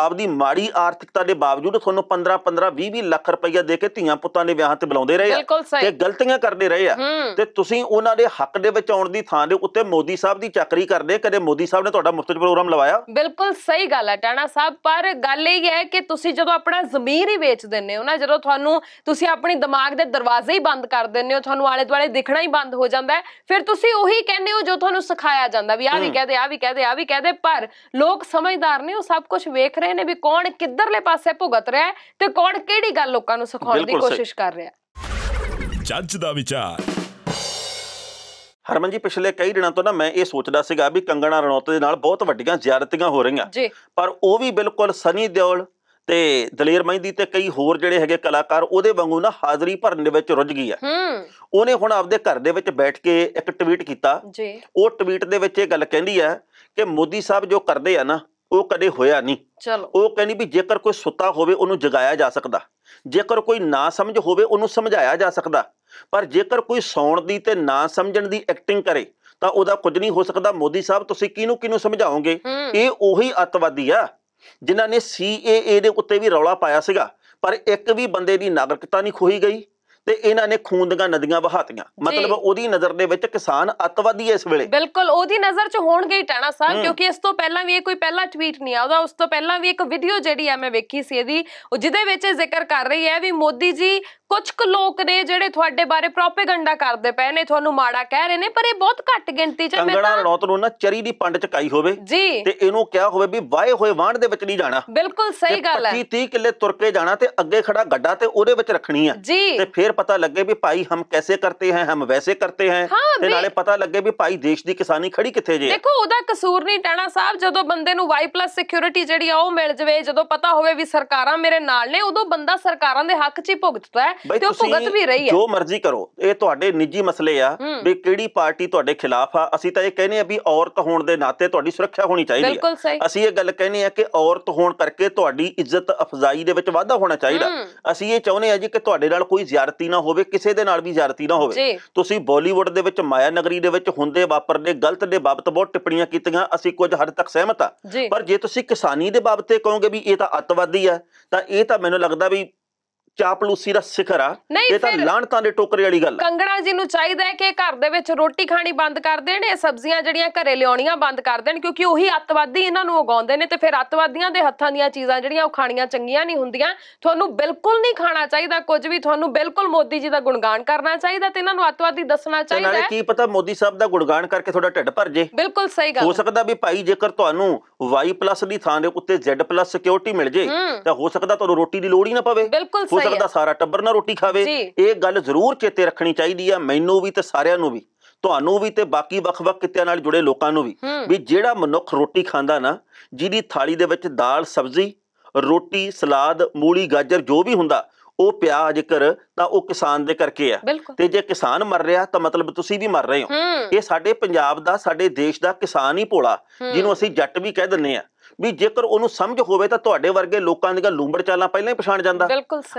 ਆਪਦੀ ਮਾੜੀ ਆਰਥਿਕਤਾ ਦੇ ਬਾਵਜੂਦ ਤੁਹਾਨੂੰ 15 15 20 20 ਲੱਖ ਰੁਪਈਆ ਦੇ ਕੇ ਧੀਆਂ ਪੁੱਤਾਂ ਦੇ ਵਿਆਹਾਂ ਤੇ ਬੁਲਾਉਂਦੇ ਰਹੇ ਆ ਤੇ ਗਲਤੀਆਂ ਕਰਦੇ ਰਹੇ ਆ ਤੇ ਤੁਸੀਂ ਉਹਨਾਂ ਦੇ ਹੱਕ ਦੇ ਵਿੱਚ ਆਉਣ ਦੀ ਥਾਂ ਦੇ ਉੱਤੇ ਮੋਦੀ ਸਾਹਿਬ ਦੀ ਚੱਕਰੀ ਕਰਦੇ ਕਦੇ ਮੋਦੀ ਸਾਹਿਬ ਨੇ ਤੁਹਾਡਾ ਮੁਫਤ ਪ੍ਰੋਗਰਾਮ ਲਵਾਇਆ ਬਿਲਕੁਲ ਸਹੀ ਗੱਲ ਹੈ ਟਾਣਾ ਸਾਹਿਬ ਪਰ ਗੱਲ ਇਹ ਹੈ ਕਿ ਤੁਸੀਂ ਜਦੋਂ ਆਪਣਾ ਜ਼ਮੀਰ ਹੀ ਵੇਚ ਦਿੰਨੇ ਹੋ ਨਾ ਜਦੋਂ ਤੁਹਾਨੂੰ ਤੁਸੀਂ ਆਪਣੀ ਦਿਮਾਗ ਦੇ ਦਰਵਾਜ਼ੇ ਹੀ ਬੰਦ ਕਰ ਦਿੰਨੇ ਹੋ ਤੁਹਾਨੂੰ ਆਲੇ ਦੁਆਲੇ ਦਿਖਣਾ ਹੀ ਬੰਦ ਹੋ ਜਾਂਦਾ ਫਿਰ ਤੁਸੀਂ ਉਹੀ ਕਹਿੰਦੇ ਹੋ ਜੋ ਤੁਹਾਨੂੰ ਸਿਖਾਇਆ ਜਾਂਦਾ ਵੀ ਆਹ ਵੀ ਕਹਦੇ ਆਹ ਵੀ ਕਹਦੇ ਆਹ ਵੀ ਕਹਦੇ ਪਰ ਲੋਕ ਸਮਝਦਾਰ ਨੇ ਉਹ ਸਭ ਕੁਝ ਵੇਖ ਰਹੇ ਨੇ ਵੀ ਕੌਣ ਕਿੱਧਰਲੇ ਪਾਸੇ ਭੁਗਤ ਰਿਹਾ ਤੇ ਕੌਣ ਕਿਹੜੀ ਗੱਲ ਲੋਕਾਂ ਨੂੰ ਸਿਖਾਉਣ ਦੀ ਕੋਸ਼ਿਸ਼ ਕਰ ਰਿਹਾ ਜੱਜ ਦਾ ਵਿਚਾਰ ਹਰਮਨ ਜੀ ਪਿਛਲੇ ਕਈ ਦਿਨਾਂ ਤੋਂ ਨਾ ਮੈਂ ਇਹ ਸੋਚਦਾ ਸੀਗਾ ਵੀ ਕੰਗਣਾ ਰਣੌਤ ਦੇ ਨਾਲ ਬਹੁਤ ਵੱਡੀਆਂ ਜ਼ਿਆਰਤੀਆਂ ਹੋ ਰਹੀਆਂ ਪਰ ਉਹ ਵੀ ਬਿਲਕੁਲ ਸਨੀ ਦਿਓਲ ਤੇ ਦਲੇਰ ਮਹਿੰਦੀ ਤੇ ਕਈ ਹੋਰ ਜਿਹੜੇ ਹੈਗੇ ਕਲਾਕਾਰ ਉਹਦੇ ਵਾਂਗੂ ਨਾ ਹਾਜ਼ਰੀ ਭਰਨ ਦੇ ਵਿੱਚ ਰੁੱਝ ਗਈ ਆ ਉਹਨੇ ਹੁਣ ਆਪਦੇ ਘਰ ਦੇ ਵਿੱਚ ਬੈਠ ਕੇ ਇੱਕ ਟਵੀਟ ਕੀਤਾ ਜੀ ਉਹ ਟਵੀਟ ਦੇ ਵਿੱਚ ਇਹ ਗੱਲ ਕਹਿੰਦੀ ਆ ਕਿ ਮੋਦੀ ਸਾਹਿਬ ਜੋ ਕਰਦੇ ਆ ਨਾ ਉਹ ਕਦੇ ਹੋਇਆ ਨਹੀਂ ਚਲੋ ਉਹ ਕਹਿੰਦੀ ਵੀ ਜੇਕਰ ਕੋਈ ਸੁੱਤਾ ਹੋਵੇ ਉਹਨੂੰ ਜਗਾਇਆ ਜਾ ਸਕਦਾ ਜੇਕਰ ਕੋਈ ਨਾ ਸਮਝ ਹੋਵੇ ਉਹਨੂੰ ਸਮਝਾਇਆ ਜਾ ਸਕਦਾ ਪਰ ਜੇਕਰ ਕੋਈ ਸੌਣ ਦੀ ਤੇ ਨਾ ਸਮਝਣ ਦੀ ਐਕਟਿੰਗ ਕਰੇ ਤਾਂ ਉਹਦਾ ਕੁਝ ਨਹੀਂ ਹੋ ਸਕਦਾ ਮੋਦੀ ਸਾਹਿਬ ਤੁਸੀਂ ਕਿਹਨੂੰ ਕਿਹਨੂੰ ਸਮਝਾਓਗੇ ਇਹ ਉਹੀ ਅਤਵਾਦੀ ਆ ਜਿਨ੍ਹਾਂ ਨੇ ਸੀਏਏ ਦੇ ਉੱਤੇ ਵੀ ਰੌਲਾ ਪਾਇਆ ਸੀਗਾ ਪਰ ਇੱਕ ਵੀ ਬੰਦੇ ਦੀ ਨਾਗਰਿਕਤਾ ਨਹੀਂ ਖੋਹੀ ਗਈ ਤੇ ਇਹਨਾਂ ਨੇ ਖੂਨ ਦੀਆਂ ਨਦੀਆਂ ਵਹਾਤੀਆਂ ਮਤਲਬ ਉਹਦੀ ਨਜ਼ਰ ਦੇ ਵਿੱਚ ਕਿਸਾਨ ਅਤਵਾਦੀ ਇਸ ਵੇਲੇ ਬਿਲਕੁਲ ਉਹਦੀ ਨਜ਼ਰ 'ਚ ਹੋਣਗੇ ਹੀ ਟਾਣਾ ਸਾਹਿਬ ਕਿਉਂਕਿ ਇਸ ਤੋਂ ਪਹਿਲਾਂ ਵੀ ਇਹ ਕੋਈ ਪਹਿਲਾ ਟਵੀਟ ਨਹੀਂ ਆਉਦਾ ਉਸ ਤੋਂ ਪਹਿਲਾਂ ਵੀ ਇੱਕ ਵੀਡੀਓ ਜਿਹੜੀ ਆ ਮੈਂ ਵੇਖੀ ਸੀ ਇਹਦੀ ਉਹ ਜਿਹਦੇ ਵਿੱਚ ਜ਼ਿਕਰ ਕਰ ਰਹੀ ਹੈ ਵੀ ਮੋਦੀ ਜੀ ਕੁਝ ਕੁ ਲੋਕ ਨੇ ਜਿਹੜੇ ਤੁਹਾਡੇ ਬਾਰੇ ਪ੍ਰੋਪਗੈਂਡਾ ਕਰਦੇ ਪਏ ਨੇ ਤੁਹਾਨੂੰ ਮਾੜਾ ਕਹਿ ਰਹੇ ਨੇ ਪਰ ਇਹ ਬਹੁਤ ਘੱਟ ਗਿਣਤੀ 'ਚ ਮੈਂ ਕੰਗੜਾ ਰਣੌਤ ਨੂੰ ਨਾ ਚਰੀ ਦੀ ਪੰਡ ਚਕਾਈ ਹੋਵੇ ਜੀ ਤੇ ਇਹਨੂੰ ਕਿਹਾ ਹੋਵੇ ਵੀ ਵਾਏ ਹੋਏ ਵਾਂਡ ਦੇ ਵਿੱਚ ਨਹੀਂ ਜਾਣਾ ਬਿਲਕੁਲ ਸਹੀ ਗੱਲ ਹੈ 25 30 ਕਿੱਲੇ ਤੁਰ ਕੇ ਜਾਣਾ ਤੇ ਅੱਗੇ ਖੜਾ ਗੱਡਾ ਤੇ ਉਹਦੇ ਵਿੱਚ ਰੱਖਣੀ ਆ ਤੇ ਫਿਰ ਪਤਾ ਲੱਗੇ ਵੀ ਭਾਈ ਹਮ ਕੈਸੇ ਕਰਤੇ ਹੈ ਹਮ ਵੈਸੇ ਕਰਤੇ ਹੈ ਤੇ ਨਾਲੇ ਪਤਾ ਲੱਗੇ ਵੀ ਭਾਈ ਦੇਸ਼ ਦੀ ਕਿਸਾਨੀ ਖੜੀ ਕਿੱਥੇ ਜੇ ਦੇਖੋ ਉਹਦਾ ਕਸੂਰ ਨਹੀਂ ਟਾਣਾ ਸਾਹਿਬ ਜਦੋਂ ਬੰਦੇ ਨੂੰ ਵਾਈ ਪਲੱਸ ਸਿਕਿਉਰਿਟੀ ਜਿਹੜੀ ਆ ਉਹ ਮਿਲ ਜਵੇ ਜਦੋਂ ਪਤਾ ਹੋਵੇ ਵੀ ਸਰਕਾਰਾਂ ਮੇਰੇ ਨਾਲ ਨੇ ਉਦੋਂ ਬੰਦਾ ਸਰਕਾਰਾਂ ਦੇ ਹੱਕ 'ਚ ਹੀ ਭੁਗਤਦਾ ਹੈ ਤੇ ਉਹ ਭੁਗਤ ਵੀ ਰਹੀ ਹੈ ਜੋ ਮਰਜ਼ੀ ਕਰੋ ਇਹ ਤੁਹਾਡੇ ਨਿੱਜੀ ਮਸਲੇ ਆ ਵੀ ਕਿਹੜੀ ਪਾਰਟੀ ਤੁਹਾਡੇ ਖਿਲਾਫ ਆ ਅਸੀਂ ਤਾਂ ਇਹ ਕਹਿੰਦੇ ਆ ਵੀ ਔਰਤ ਹੋਣ ਦੇ ਨਾਤੇ ਤੁਹਾਡੀ ਸੁਰੱਖਿਆ ਹੋਣੀ ਚਾਹੀਦੀ ਹੈ ਅਸੀਂ ਇਹ ਗੱਲ ਕਹਿੰਦੇ ਆ ਕਿ ਔਰਤ ਹੋਣ ਕਰਕੇ ਤੁਹਾਡੀ ਇੱਜ਼ਤ ਅਫਜ਼ਾਈ ਦੇ ਵਿੱਚ ਵਾਧਾ ਹੋਣਾ ਚਾਹੀਦਾ ਅਸੀਂ ਇਹ ਚਾਹੁੰਦੇ ਆ ਜੀ ਕਿ ਤੁਹਾਡੇ ਨਾਲ ਕੋਈ ਜ਼ਿਆਰਤੀ ਜ਼ਿਆਰਤੀ ਨਾ ਹੋਵੇ ਕਿਸੇ ਦੇ ਨਾਲ ਵੀ ਜ਼ਿਆਰਤੀ ਨਾ ਹੋਵੇ ਤੁਸੀਂ ਬਾਲੀਵੁੱਡ ਦੇ ਵਿੱਚ ਮਾਇਆ ਨਗਰੀ ਦੇ ਵਿੱਚ ਹੁੰਦੇ ਵਾਪਰਦੇ ਗਲਤ ਦੇ ਬਾਬਤ ਬਹੁਤ ਟਿੱਪਣੀਆਂ ਕੀਤੀਆਂ ਅਸੀਂ ਕੁਝ ਹੱਦ ਤੱਕ ਸਹਿਮਤ ਆ ਪਰ ਜੇ ਤੁਸੀਂ ਕਿਸਾਨੀ ਦੇ ਬਾਬਤੇ ਕਹੋਗੇ ਵੀ ਇਹ ਤਾਂ ਅਤਵਾਦੀ ਹੈ ਤਾਂ ਇਹ ਤਾਂ ਮੈਨੂੰ ਲੱਗਦਾ ਵੀ ਚਾਪਲੂਸੀ ਦਾ ਸਿਖਰ ਆ ਇਹ ਤਾਂ ਲਾਣਤਾਂ ਦੇ ਟੋਕਰੇ ਵਾਲੀ ਗੱਲ ਕੰਗਣਾ ਜੀ ਨੂੰ ਚਾਹੀਦਾ ਹੈ ਕਿ ਘਰ ਦੇ ਵਿੱਚ ਰੋਟੀ ਖਾਣੀ ਬੰਦ ਕਰ ਦੇਣ ਇਹ ਸਬਜ਼ੀਆਂ ਜਿਹੜੀਆਂ ਘਰੇ ਲਿਆਉਣੀਆਂ ਬੰਦ ਕਰ ਦੇਣ ਕਿਉਂਕਿ ਉਹੀ ਅੱਤਵਾਦੀ ਇਹਨਾਂ ਨੂੰ ਉਗਾਉਂਦੇ ਨੇ ਤੇ ਫਿਰ ਅੱਤਵਾਦੀਆਂ ਦੇ ਹੱਥਾਂ ਦੀਆਂ ਚੀਜ਼ਾਂ ਜਿਹੜੀਆਂ ਉਹ ਖਾਣੀਆਂ ਚੰਗੀਆਂ ਨਹੀਂ ਹੁੰਦੀਆਂ ਤੁਹਾਨੂੰ ਬਿਲਕੁਲ ਨਹੀਂ ਖਾਣਾ ਚਾਹੀਦਾ ਕੁਝ ਵੀ ਤੁਹਾਨੂੰ ਬਿਲਕੁਲ ਮੋਦੀ ਜੀ ਦਾ ਗੁਣਗਾਨ ਕਰਨਾ ਚਾਹੀਦਾ ਤੇ ਇਹਨਾਂ ਨੂੰ ਅੱਤਵਾਦੀ ਦੱਸਣਾ ਚਾਹੀਦਾ ਨਾਲੇ ਕੀ ਪਤਾ ਮੋਦੀ ਸਾਹਿਬ ਦਾ ਗੁਣਗਾਨ ਕਰਕੇ ਤੁਹਾਡਾ ਢਿੱਡ ਭਰ ਜੇ ਬਿਲਕੁਲ ਸਹੀ ਗੱਲ ਹੋ ਸਕਦਾ ਵੀ ਭਾਈ ਜੇਕਰ ਤੁਹਾਨੂੰ Y+ ਦੀ ਥਾਂ ਦੇ ਉੱਤੇ Z+ ਸਿਕਿਉਰਿਟੀ ਮਿਲ ਜੇ ਤਾਂ ਹੋ ਸਕਦਾ ਤੁਹਾਨੂੰ ਰੋਟੀ ਦੀ ਲੋੜ ਹੀ ਨਾ ਪਵੇ ਬਿਲਕੁਲ ਪੁੱਤਰ ਦਾ ਸਾਰਾ ਟੱਬਰ ਨਾ ਰੋਟੀ ਖਾਵੇ ਇਹ ਗੱਲ ਜ਼ਰੂਰ ਚੇਤੇ ਰੱਖਣੀ ਚਾਹੀਦੀ ਆ ਮੈਨੂੰ ਵੀ ਤੇ ਸਾਰਿਆਂ ਨੂੰ ਵੀ ਤੁਹਾਨੂੰ ਵੀ ਤੇ ਬਾਕੀ ਵੱਖ-ਵੱਖ ਕਿੱਤਿਆਂ ਨਾਲ ਜੁੜੇ ਲੋਕਾਂ ਨੂੰ ਵੀ ਵੀ ਜਿਹੜਾ ਮਨੁੱਖ ਰੋਟੀ ਖਾਂਦਾ ਨਾ ਜਿਹਦੀ ਥਾਲੀ ਦੇ ਵਿੱਚ ਦਾਲ ਸਬਜ਼ੀ ਰੋਟੀ ਸਲਾਦ ਮੂਲੀ ਗਾਜਰ ਜੋ ਵੀ ਹੁੰਦਾ ਉਹ ਪਿਆ ਜ਼ਿਕਰ ਤਾਂ ਉਹ ਕਿਸਾਨ ਦੇ ਕਰਕੇ ਆ ਤੇ ਜੇ ਕਿਸਾਨ ਮਰ ਰਿਹਾ ਤਾਂ ਮਤਲਬ ਤੁਸੀਂ ਵੀ ਮਰ ਰਹੇ ਹੋ ਇਹ ਸਾਡੇ ਪੰਜਾਬ ਦਾ ਸਾਡੇ ਦੇਸ਼ ਦਾ ਕਿਸਾਨ ਹੀ ਭੋਲਾ ਜਿਹਨੂੰ ਅਸੀਂ ਜੱਟ ਵੀ ਕਹਿ ਦਿੰਨੇ ਆ ਵੀ ਜੇਕਰ ਉਹਨੂੰ ਸਮਝ ਹੋਵੇ ਤਾਂ ਤੁਹਾਡੇ ਵਰਗੇ ਲੋਕਾਂ ਦੀਆਂ ਲੂੰਬੜ ਚਾਲਾਂ ਪਹਿਲਾਂ ਹੀ ਪਛਾਣ ਜਾਂਦਾ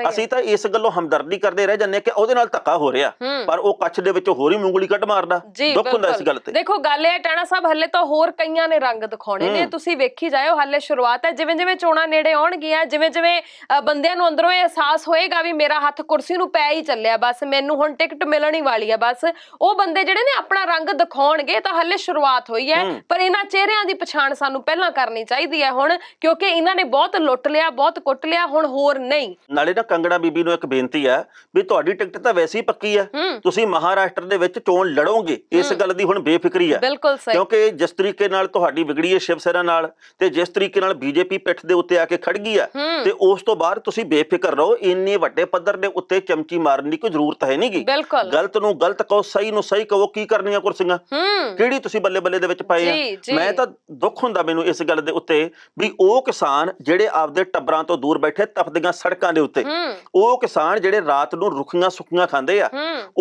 ਅਸੀਂ ਤਾਂ ਇਸ ਗੱਲੋਂ ਹਮਦਰਦੀ ਕਰਦੇ ਰਹਿ ਜੰਨੇ ਕਿ ਉਹਦੇ ਨਾਲ ਧੱਕਾ ਹੋ ਰਿਹਾ ਪਰ ਉਹ ਕੱਚ ਦੇ ਵਿੱਚ ਹੋਰ ਹੀ ਮੂੰਗਲੀ ਕੱਢ ਮਾਰਦਾ ਦੁੱਖ ਹੁੰਦਾ ਇਸ ਗੱਲ ਤੇ ਦੇਖੋ ਗੱਲ ਇਹ ਟਾਣਾ ਸਾਹਿਬ ਹੱਲੇ ਤਾਂ ਹੋਰ ਕਈਆਂ ਨੇ ਰੰਗ ਦਿਖਾਉਣੇ ਨੇ ਤੁਸੀਂ ਵੇਖੀ ਜਾਇਓ ਹੱਲੇ ਸ਼ੁਰੂਆਤ ਹੈ ਜਿਵੇਂ ਜਿਵੇਂ ਚੋਣਾਂ ਨੇੜੇ ਆਉਣਗੀਆਂ ਜਿਵੇਂ ਜਿਵੇਂ ਬੰਦਿਆਂ ਨੂੰ ਅੰਦਰੋਂ ਇਹ ਅਹਿਸਾਸ ਹੋਏਗਾ ਵੀ ਮੇਰਾ ਹੱਥ ਕੁਰਸੀ ਨੂੰ ਪੈ ਹੀ ਚੱਲਿਆ ਬਸ ਮੈਨੂੰ ਹੁਣ ਟਿਕਟ ਮਿਲਣ ਹੀ ਵਾਲੀ ਹੈ ਬਸ ਉਹ ਬੰਦੇ ਜਿਹੜੇ ਨੇ ਆਪਣਾ ਰੰਗ ਦਿਖਾਉਣਗੇ ਤਾਂ ਹੱਲੇ ਸ਼ੁਰੂਆਤ ਹੋਈ ਹੈ ਪਰ ਇਹਨਾਂ ਚਿਹਰਿਆਂ ਦੀ ਪਛਾਣ ਸਾਨੂੰ ਪਹਿਲਾਂ ਕਰਨੀ ਚਾਹੀਦੀ ਚਾਹੀਦੀ ਹੈ ਹੁਣ ਕਿਉਂਕਿ ਇਹਨਾਂ ਨੇ ਬਹੁਤ ਲੁੱਟ ਲਿਆ ਬਹੁਤ ਕੁੱਟ ਲਿਆ ਹੁਣ ਹੋਰ ਨਹੀਂ ਨਾਲੇ ਨਾ ਕੰਗੜਾ ਬੀਬੀ ਨੂੰ ਇੱਕ ਬੇਨਤੀ ਹੈ ਵੀ ਤੁਹਾਡੀ ਟਿਕਟ ਤਾਂ ਵੈਸੇ ਹੀ ਪੱਕੀ ਹੈ ਤੁਸੀਂ ਮਹਾਰਾਸ਼ਟਰ ਦੇ ਵਿੱਚ ਚੋਣ ਲੜੋਗੇ ਇਸ ਗੱਲ ਦੀ ਹੁਣ ਬੇਫਿਕਰੀ ਹੈ ਕਿਉਂਕਿ ਜਿਸ ਤਰੀਕੇ ਨਾਲ ਤੁਹਾਡੀ ਵਿਗੜੀ ਹੈ ਸ਼ਿਵ ਸੈਨਾ ਨਾਲ ਤੇ ਜਿਸ ਤਰੀਕੇ ਨਾਲ ਬੀਜੇਪੀ ਪਿੱਠ ਦੇ ਉੱਤੇ ਆ ਕੇ ਖੜ ਗਈ ਹੈ ਤੇ ਉਸ ਤੋਂ ਬਾਅਦ ਤੁਸੀਂ ਬੇਫਿਕਰ ਰਹੋ ਇੰਨੇ ਵੱਡੇ ਪੱਧਰ ਦੇ ਉੱਤੇ ਚਮਚੀ ਮਾਰਨ ਦੀ ਕੋਈ ਜ਼ਰੂਰਤ ਹੈ ਨਹੀਂਗੀ ਗਲਤ ਨੂੰ ਗਲਤ ਕਹੋ ਸਹੀ ਨੂੰ ਸਹੀ ਕਹੋ ਕੀ ਕਰਨੀਆਂ ਕੁਰਸੀਆਂ ਕਿਹੜੀ ਤੁਸੀਂ ਬੱਲੇ ਬੱਲੇ ਦੇ ਵਿੱਚ ਪਾਏ ਆ ਮੈਂ ਤਾਂ ਦੁੱਖ ਹੁੰਦਾ ਮੈਨੂੰ ਇਸ ਗੱਲ ਦੇ ਉੱਤੇ ਉੱਤੇ ਵੀ ਉਹ ਕਿਸਾਨ ਜਿਹੜੇ ਆਪਦੇ ਟੱਬਰਾਂ ਤੋਂ ਦੂਰ ਬੈਠੇ ਤਪਦੀਆਂ ਸੜਕਾਂ ਦੇ ਉੱਤੇ ਉਹ ਕਿਸਾਨ ਜਿਹੜੇ ਰਾਤ ਨੂੰ ਰੁੱਖੀਆਂ ਸੁੱਕੀਆਂ ਖਾਂਦੇ ਆ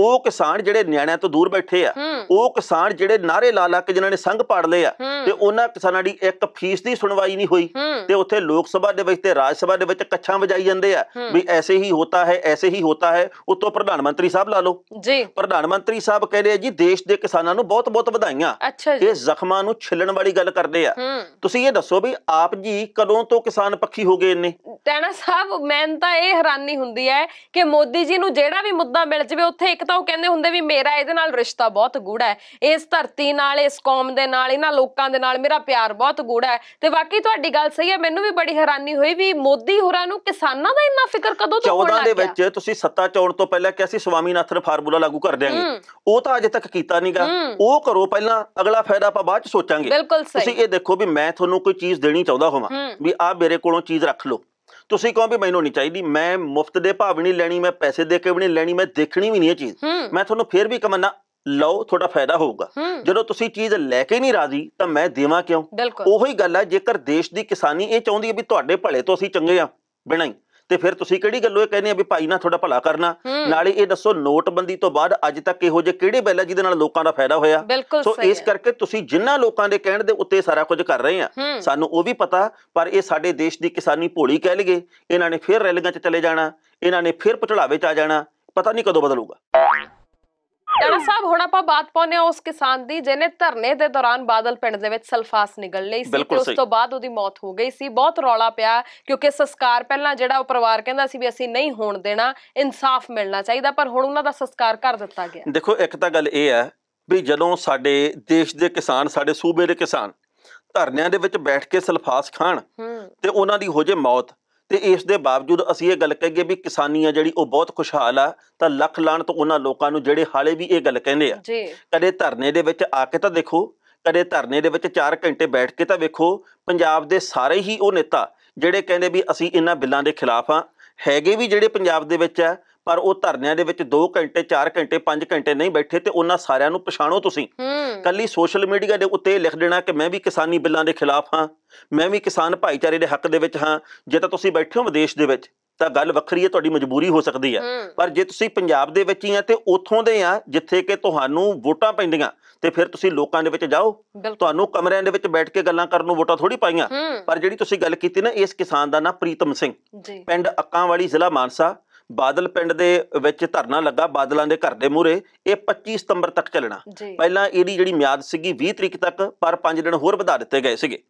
ਉਹ ਕਿਸਾਨ ਜਿਹੜੇ ਨਿਆਣਿਆਂ ਤੋਂ ਦੂਰ ਬੈਠੇ ਆ ਉਹ ਕਿਸਾਨ ਜਿਹੜੇ ਨਾਰੇ ਲਾ ਲਾ ਕੇ ਜਿਨ੍ਹਾਂ ਨੇ ਸੰਘ ਪਾੜ ਲਏ ਆ ਤੇ ਉਹਨਾਂ ਕਿਸਾਨਾਂ ਦੀ ਇੱਕ ਫੀਸ ਦੀ ਸੁਣਵਾਈ ਨਹੀਂ ਹੋਈ ਤੇ ਉੱਥੇ ਲੋਕ ਸਭਾ ਦੇ ਵਿੱਚ ਤੇ ਰਾਜ ਸਭਾ ਦੇ ਵਿੱਚ ਕੱਛਾਂ ਵਜਾਈ ਜਾਂਦੇ ਆ ਵੀ ਐਸੇ ਹੀ ਹੁੰਦਾ ਹੈ ਐਸੇ ਹੀ ਹੁੰਦਾ ਹੈ ਉਤੋਂ ਪ੍ਰਧਾਨ ਮੰਤਰੀ ਸਾਹਿਬ ਲਾ ਲਓ ਜੀ ਪ੍ਰਧਾਨ ਮੰਤਰੀ ਸਾਹਿਬ ਕਹਿੰਦੇ ਆ ਜੀ ਦੇਸ਼ ਦੇ ਕਿਸਾਨਾਂ ਨੂੰ ਬਹੁਤ ਬਹੁਤ ਵਧਾਈਆਂ ਇਹ ਜ਼ਖਮਾਂ ਨੂੰ ਛਿੱਲਣ ਵਾਲੀ ਗੱਲ ਕਰਦੇ ਆ ਤੁਸੀਂ ਇਹ ਦੱਸੋ ਵੀ ਆਪ ਜੀ ਕਦੋਂ ਤੋਂ ਕਿਸਾਨ ਪੱਖੀ ਹੋ ਗਏ ਇੰਨੇ ਟੈਣਾ ਸਾਹਿਬ ਮੈਨੂੰ ਤਾਂ ਇਹ ਹੈਰਾਨੀ ਹੁੰਦੀ ਹੈ ਕਿ ਮੋਦੀ ਜੀ ਨੂੰ ਜਿਹੜਾ ਵੀ ਮੁੱਦਾ ਮਿਲ ਜਵੇ ਉੱਥੇ ਇੱਕ ਤਾਂ ਉਹ ਕਹਿੰਦੇ ਹੁੰਦੇ ਵੀ ਮੇਰਾ ਇਹਦੇ ਨਾਲ ਰਿਸ਼ਤਾ ਬਹੁਤ ਗੂੜਾ ਹੈ ਇਸ ਧਰਤੀ ਨਾਲ ਇਸ ਕੌਮ ਦੇ ਨਾਲ ਇਹਨਾਂ ਲੋਕਾਂ ਦੇ ਨਾਲ ਮੇਰਾ ਪਿਆਰ ਬਹੁਤ ਗੂੜਾ ਹੈ ਤੇ ਬਾਕੀ ਤੁਹਾਡੀ ਗੱਲ ਸਹੀ ਹੈ ਮੈਨੂੰ ਵੀ ਬੜੀ ਹੈਰਾਨੀ ਹੋਈ ਵੀ ਮੋਦੀ ਹੋਰਾਂ ਨੂੰ ਕਿਸਾਨਾਂ ਦਾ ਇੰਨਾ ਫਿਕਰ ਕਦੋਂ ਤੋਂ ਹੋਣ 14 ਦੇ ਵਿੱਚ ਤੁਸੀਂ ਸੱਤਾ ਚੌਣ ਤੋਂ ਪਹਿਲਾਂ ਕਿਹਾ ਸੀ ਸਵਾਮੀਨਾਥਨ ਫਾਰਮੂਲਾ ਲਾਗੂ ਕਰ ਦਿਆਂਗੇ ਉਹ ਤਾਂ ਅਜੇ ਤੱਕ ਕੀਤਾ ਨਹੀਂਗਾ ਉਹ ਕਰੋ ਪਹਿਲਾਂ ਅਗਲਾ ਫਾਇਦਾ ਆਪਾਂ ਬਾਅਦ ਚ ਸੋਚਾਂਗੇ ਤੁਸੀਂ ਇਹ ਦੇਖੋ ਵੀ ਮੈਂ ਤੁਹਾਨੂੰ ਕੋਈ ਚੀਜ਼ ਦੇਣੀ ਚਾਹੁੰਦਾ ਹੋਵਾਂ ਵੀ ਆ ਮੇਰੇ ਕੋਲੋਂ ਚੀਜ਼ ਰੱਖ ਲਓ ਤੁਸੀਂ ਕਹੋ ਵੀ ਮੈਨੂੰ ਨਹੀਂ ਚਾਹੀਦੀ ਮੈਂ ਮੁਫਤ ਦੇ ਭਾਵ ਨਹੀਂ ਲੈਣੀ ਮੈਂ ਪੈਸੇ ਦੇ ਕੇ ਵੀ ਨਹੀਂ ਲੈਣੀ ਮੈਂ ਦੇਖਣੀ ਵੀ ਨਹੀਂ ਇਹ ਚੀਜ਼ ਮੈਂ ਤੁਹਾਨੂੰ ਫੇਰ ਵੀ ਕਮਨਾ ਲਓ ਤੁਹਾਡਾ ਫਾਇਦਾ ਹੋਊਗਾ ਜਦੋਂ ਤੁਸੀਂ ਚੀਜ਼ ਲੈ ਕੇ ਨਹੀਂ ਰਾਜ਼ੀ ਤਾਂ ਮੈਂ ਦੇਵਾਂ ਕਿਉਂ ਉਹੀ ਗੱਲ ਹੈ ਜੇਕਰ ਦੇਸ਼ ਦੀ ਕਿਸਾਨੀ ਇਹ ਚਾਹੁੰਦੀ ਹੈ ਵੀ ਤੁਹਾਡੇ ਭਲੇ ਤੋਂ ਅਸੀਂ ਚੰਗੇ ਆ ਬਿਨਾਂ ਹੀ ਤੇ ਫਿਰ ਤੁਸੀਂ ਕਿਹੜੀ ਗੱਲੋਂ ਇਹ ਕਹਿੰਦੇ ਆ ਵੀ ਭਾਈ ਨਾ ਤੁਹਾਡਾ ਭਲਾ ਕਰਨਾ ਨਾਲੇ ਇਹ ਦੱਸੋ ਨੋਟਬੰਦੀ ਤੋਂ ਬਾਅਦ ਅੱਜ ਤੱਕ ਇਹੋ ਜਿਹੇ ਕਿਹੜੇ ਬਿੱਲ ਜਿਹਦੇ ਨਾਲ ਲੋਕਾਂ ਦਾ ਫਾਇਦਾ ਹੋਇਆ ਸੋ ਇਸ ਕਰਕੇ ਤੁਸੀਂ ਜਿੰਨਾ ਲੋਕਾਂ ਦੇ ਕਹਿਣ ਦੇ ਉੱਤੇ ਸਾਰਾ ਕੁਝ ਕਰ ਰਹੇ ਆ ਸਾਨੂੰ ਉਹ ਵੀ ਪਤਾ ਪਰ ਇਹ ਸਾਡੇ ਦੇਸ਼ ਦੀ ਕਿਸਾਨੀ ਭੋਲੀ ਕਹਿ ਲਗੇ ਇਹਨਾਂ ਨੇ ਫਿਰ ਰੈਲੀਆਂ 'ਚ ਚਲੇ ਜਾਣਾ ਇਹਨਾਂ ਨੇ ਫਿਰ ਪਟੜਾਵੇ 'ਚ ਆ ਜਾਣਾ ਪਤਾ ਨਹੀਂ ਕਦੋਂ ਬਦਲੂਗਾ ਟਾਣਾ ਸਾਹਿਬ ਹੁਣ ਆਪਾਂ ਬਾਤ ਪਾਉਨੇ ਆ ਉਸ ਕਿਸਾਨ ਦੀ ਜਿਹਨੇ ਧਰਨੇ ਦੇ ਦੌਰਾਨ ਬਾਦਲ ਪਿੰਡ ਦੇ ਵਿੱਚ ਸਲਫਾਸ ਨਿਗਲ ਲਈ ਸੀ ਤੇ ਉਸ ਤੋਂ ਬਾਅਦ ਉਹਦੀ ਮੌਤ ਹੋ ਗਈ ਸੀ ਬਹੁਤ ਰੌਲਾ ਪਿਆ ਕਿਉਂਕਿ ਸੰਸਕਾਰ ਪਹਿਲਾਂ ਜਿਹੜਾ ਉਹ ਪਰਿਵਾਰ ਕਹਿੰਦਾ ਸੀ ਵੀ ਅਸੀਂ ਨਹੀਂ ਹੋਣ ਦੇਣਾ ਇਨਸਾਫ ਮਿਲਣਾ ਚਾਹੀਦਾ ਪਰ ਹੁਣ ਉਹਨਾਂ ਦਾ ਸੰਸਕਾਰ ਕਰ ਦਿੱਤਾ ਗਿਆ ਦੇਖੋ ਇੱਕ ਤਾਂ ਗੱਲ ਇਹ ਹੈ ਵੀ ਜਦੋਂ ਸਾਡੇ ਦੇਸ਼ ਦੇ ਕਿਸਾਨ ਸਾਡੇ ਸੂਬੇ ਦੇ ਕਿਸਾਨ ਧਰਨਿਆਂ ਦੇ ਵਿੱਚ ਬੈਠ ਕੇ ਸਲਫਾਸ ਖਾਣ ਤੇ ਉਹਨਾਂ ਦੀ ਹੋ ਜੇ ਮੌਤ ਤੇ ਇਸ ਦੇ ਬਾਵਜੂਦ ਅਸੀਂ ਇਹ ਗੱਲ ਕਹੀਏ ਵੀ ਕਿਸਾਨੀਆਂ ਜਿਹੜੀ ਉਹ ਬਹੁਤ ਖੁਸ਼ਹਾਲ ਆ ਤਾਂ ਲੱਖ ਲਾਣ ਤੋਂ ਉਹਨਾਂ ਲੋਕਾਂ ਨੂੰ ਜਿਹੜੇ ਹਾਲੇ ਵੀ ਇਹ ਗੱਲ ਕਹਿੰਦੇ ਆ ਕਦੇ ਧਰਨੇ ਦੇ ਵਿੱਚ ਆ ਕੇ ਤਾਂ ਦੇਖੋ ਕਦੇ ਧਰਨੇ ਦੇ ਵਿੱਚ 4 ਘੰਟੇ ਬੈਠ ਕੇ ਤਾਂ ਵੇਖੋ ਪੰਜਾਬ ਦੇ ਸਾਰੇ ਹੀ ਉਹ ਨੇਤਾ ਜਿਹੜੇ ਕਹਿੰਦੇ ਵੀ ਅਸੀਂ ਇਹਨਾਂ ਬਿੱਲਾਂ ਦੇ ਖਿਲਾਫ ਆ ਹੈਗੇ ਵੀ ਜਿਹੜੇ ਪੰਜਾਬ ਦੇ ਵਿੱਚ ਆ ਪਰ ਉਹ ਧਰਨਿਆਂ ਦੇ ਵਿੱਚ 2 ਘੰਟੇ 4 ਘੰਟੇ 5 ਘੰਟੇ ਨਹੀਂ ਬੈਠੇ ਤੇ ਉਹਨਾਂ ਸਾਰਿਆਂ ਨੂੰ ਪਛਾਣੋ ਤੁਸੀਂ ਕੱਲੀ ਸੋਸ਼ਲ ਮੀਡੀਆ ਦੇ ਉੱਤੇ ਲਿਖ ਦੇਣਾ ਕਿ ਮੈਂ ਵੀ ਕਿਸਾਨੀ ਬਿੱਲਾਂ ਦੇ ਖਿਲਾਫ ਹਾਂ ਮੈਂ ਵੀ ਕਿਸਾਨ ਭਾਈਚਾਰੇ ਦੇ ਹੱਕ ਦੇ ਵਿੱਚ ਹਾਂ ਜੇ ਤਾਂ ਤੁਸੀਂ ਬੈਠੇ ਹੋ ਵਿਦੇਸ਼ ਦੇ ਵਿੱਚ ਤਾਂ ਗੱਲ ਵੱਖਰੀ ਹੈ ਤੁਹਾਡੀ ਮਜਬੂਰੀ ਹੋ ਸਕਦੀ ਹੈ ਪਰ ਜੇ ਤੁਸੀਂ ਪੰਜਾਬ ਦੇ ਵਿੱਚ ਹੀ ਆ ਤੇ ਉੱਥੋਂ ਦੇ ਆ ਜਿੱਥੇ ਕਿ ਤੁਹਾਨੂੰ ਵੋਟਾਂ ਪੈਂਦੀਆਂ ਤੇ ਫਿਰ ਤੁਸੀਂ ਲੋਕਾਂ ਦੇ ਵਿੱਚ ਜਾਓ ਤੁਹਾਨੂੰ ਕਮਰਿਆਂ ਦੇ ਵਿੱਚ ਬੈਠ ਕੇ ਗੱਲਾਂ ਕਰਨ ਨੂੰ ਵੋਟਾਂ ਥੋੜੀ ਪਾਈਆਂ ਪਰ ਜਿਹੜੀ ਤੁਸੀਂ ਗੱਲ ਕੀਤੀ ਨਾ ਇਸ ਕਿਸਾਨ ਦਾ ਨਾਂ ਪ੍ਰੀਤਮ ਸਿੰਘ ਪਿੰਡ ਅੱਕਾਂ ਵਾਲੀ ਜ਼ਿਲ੍ਹਾ ਮਾਨਸਾ ਬਾਦਲ ਪਿੰਡ ਦੇ ਵਿੱਚ ਧਰਨਾ ਲੱਗਾ ਬਾਦਲਾਂ ਦੇ ਘਰ ਦੇ ਮੂਹਰੇ ਇਹ 25 ਸਤੰਬਰ ਤੱਕ ਚੱਲਣਾ ਪਹਿਲਾਂ ਇਹਦੀ ਜਿਹੜੀ ਮਿਆਦ ਸੀਗੀ 20 ਤਰੀਕ ਤੱਕ ਪਰ 5 ਦਿਨ ਹੋਰ ਵਧਾ ਦਿੱਤੇ ਗਏ ਸੀਗੇ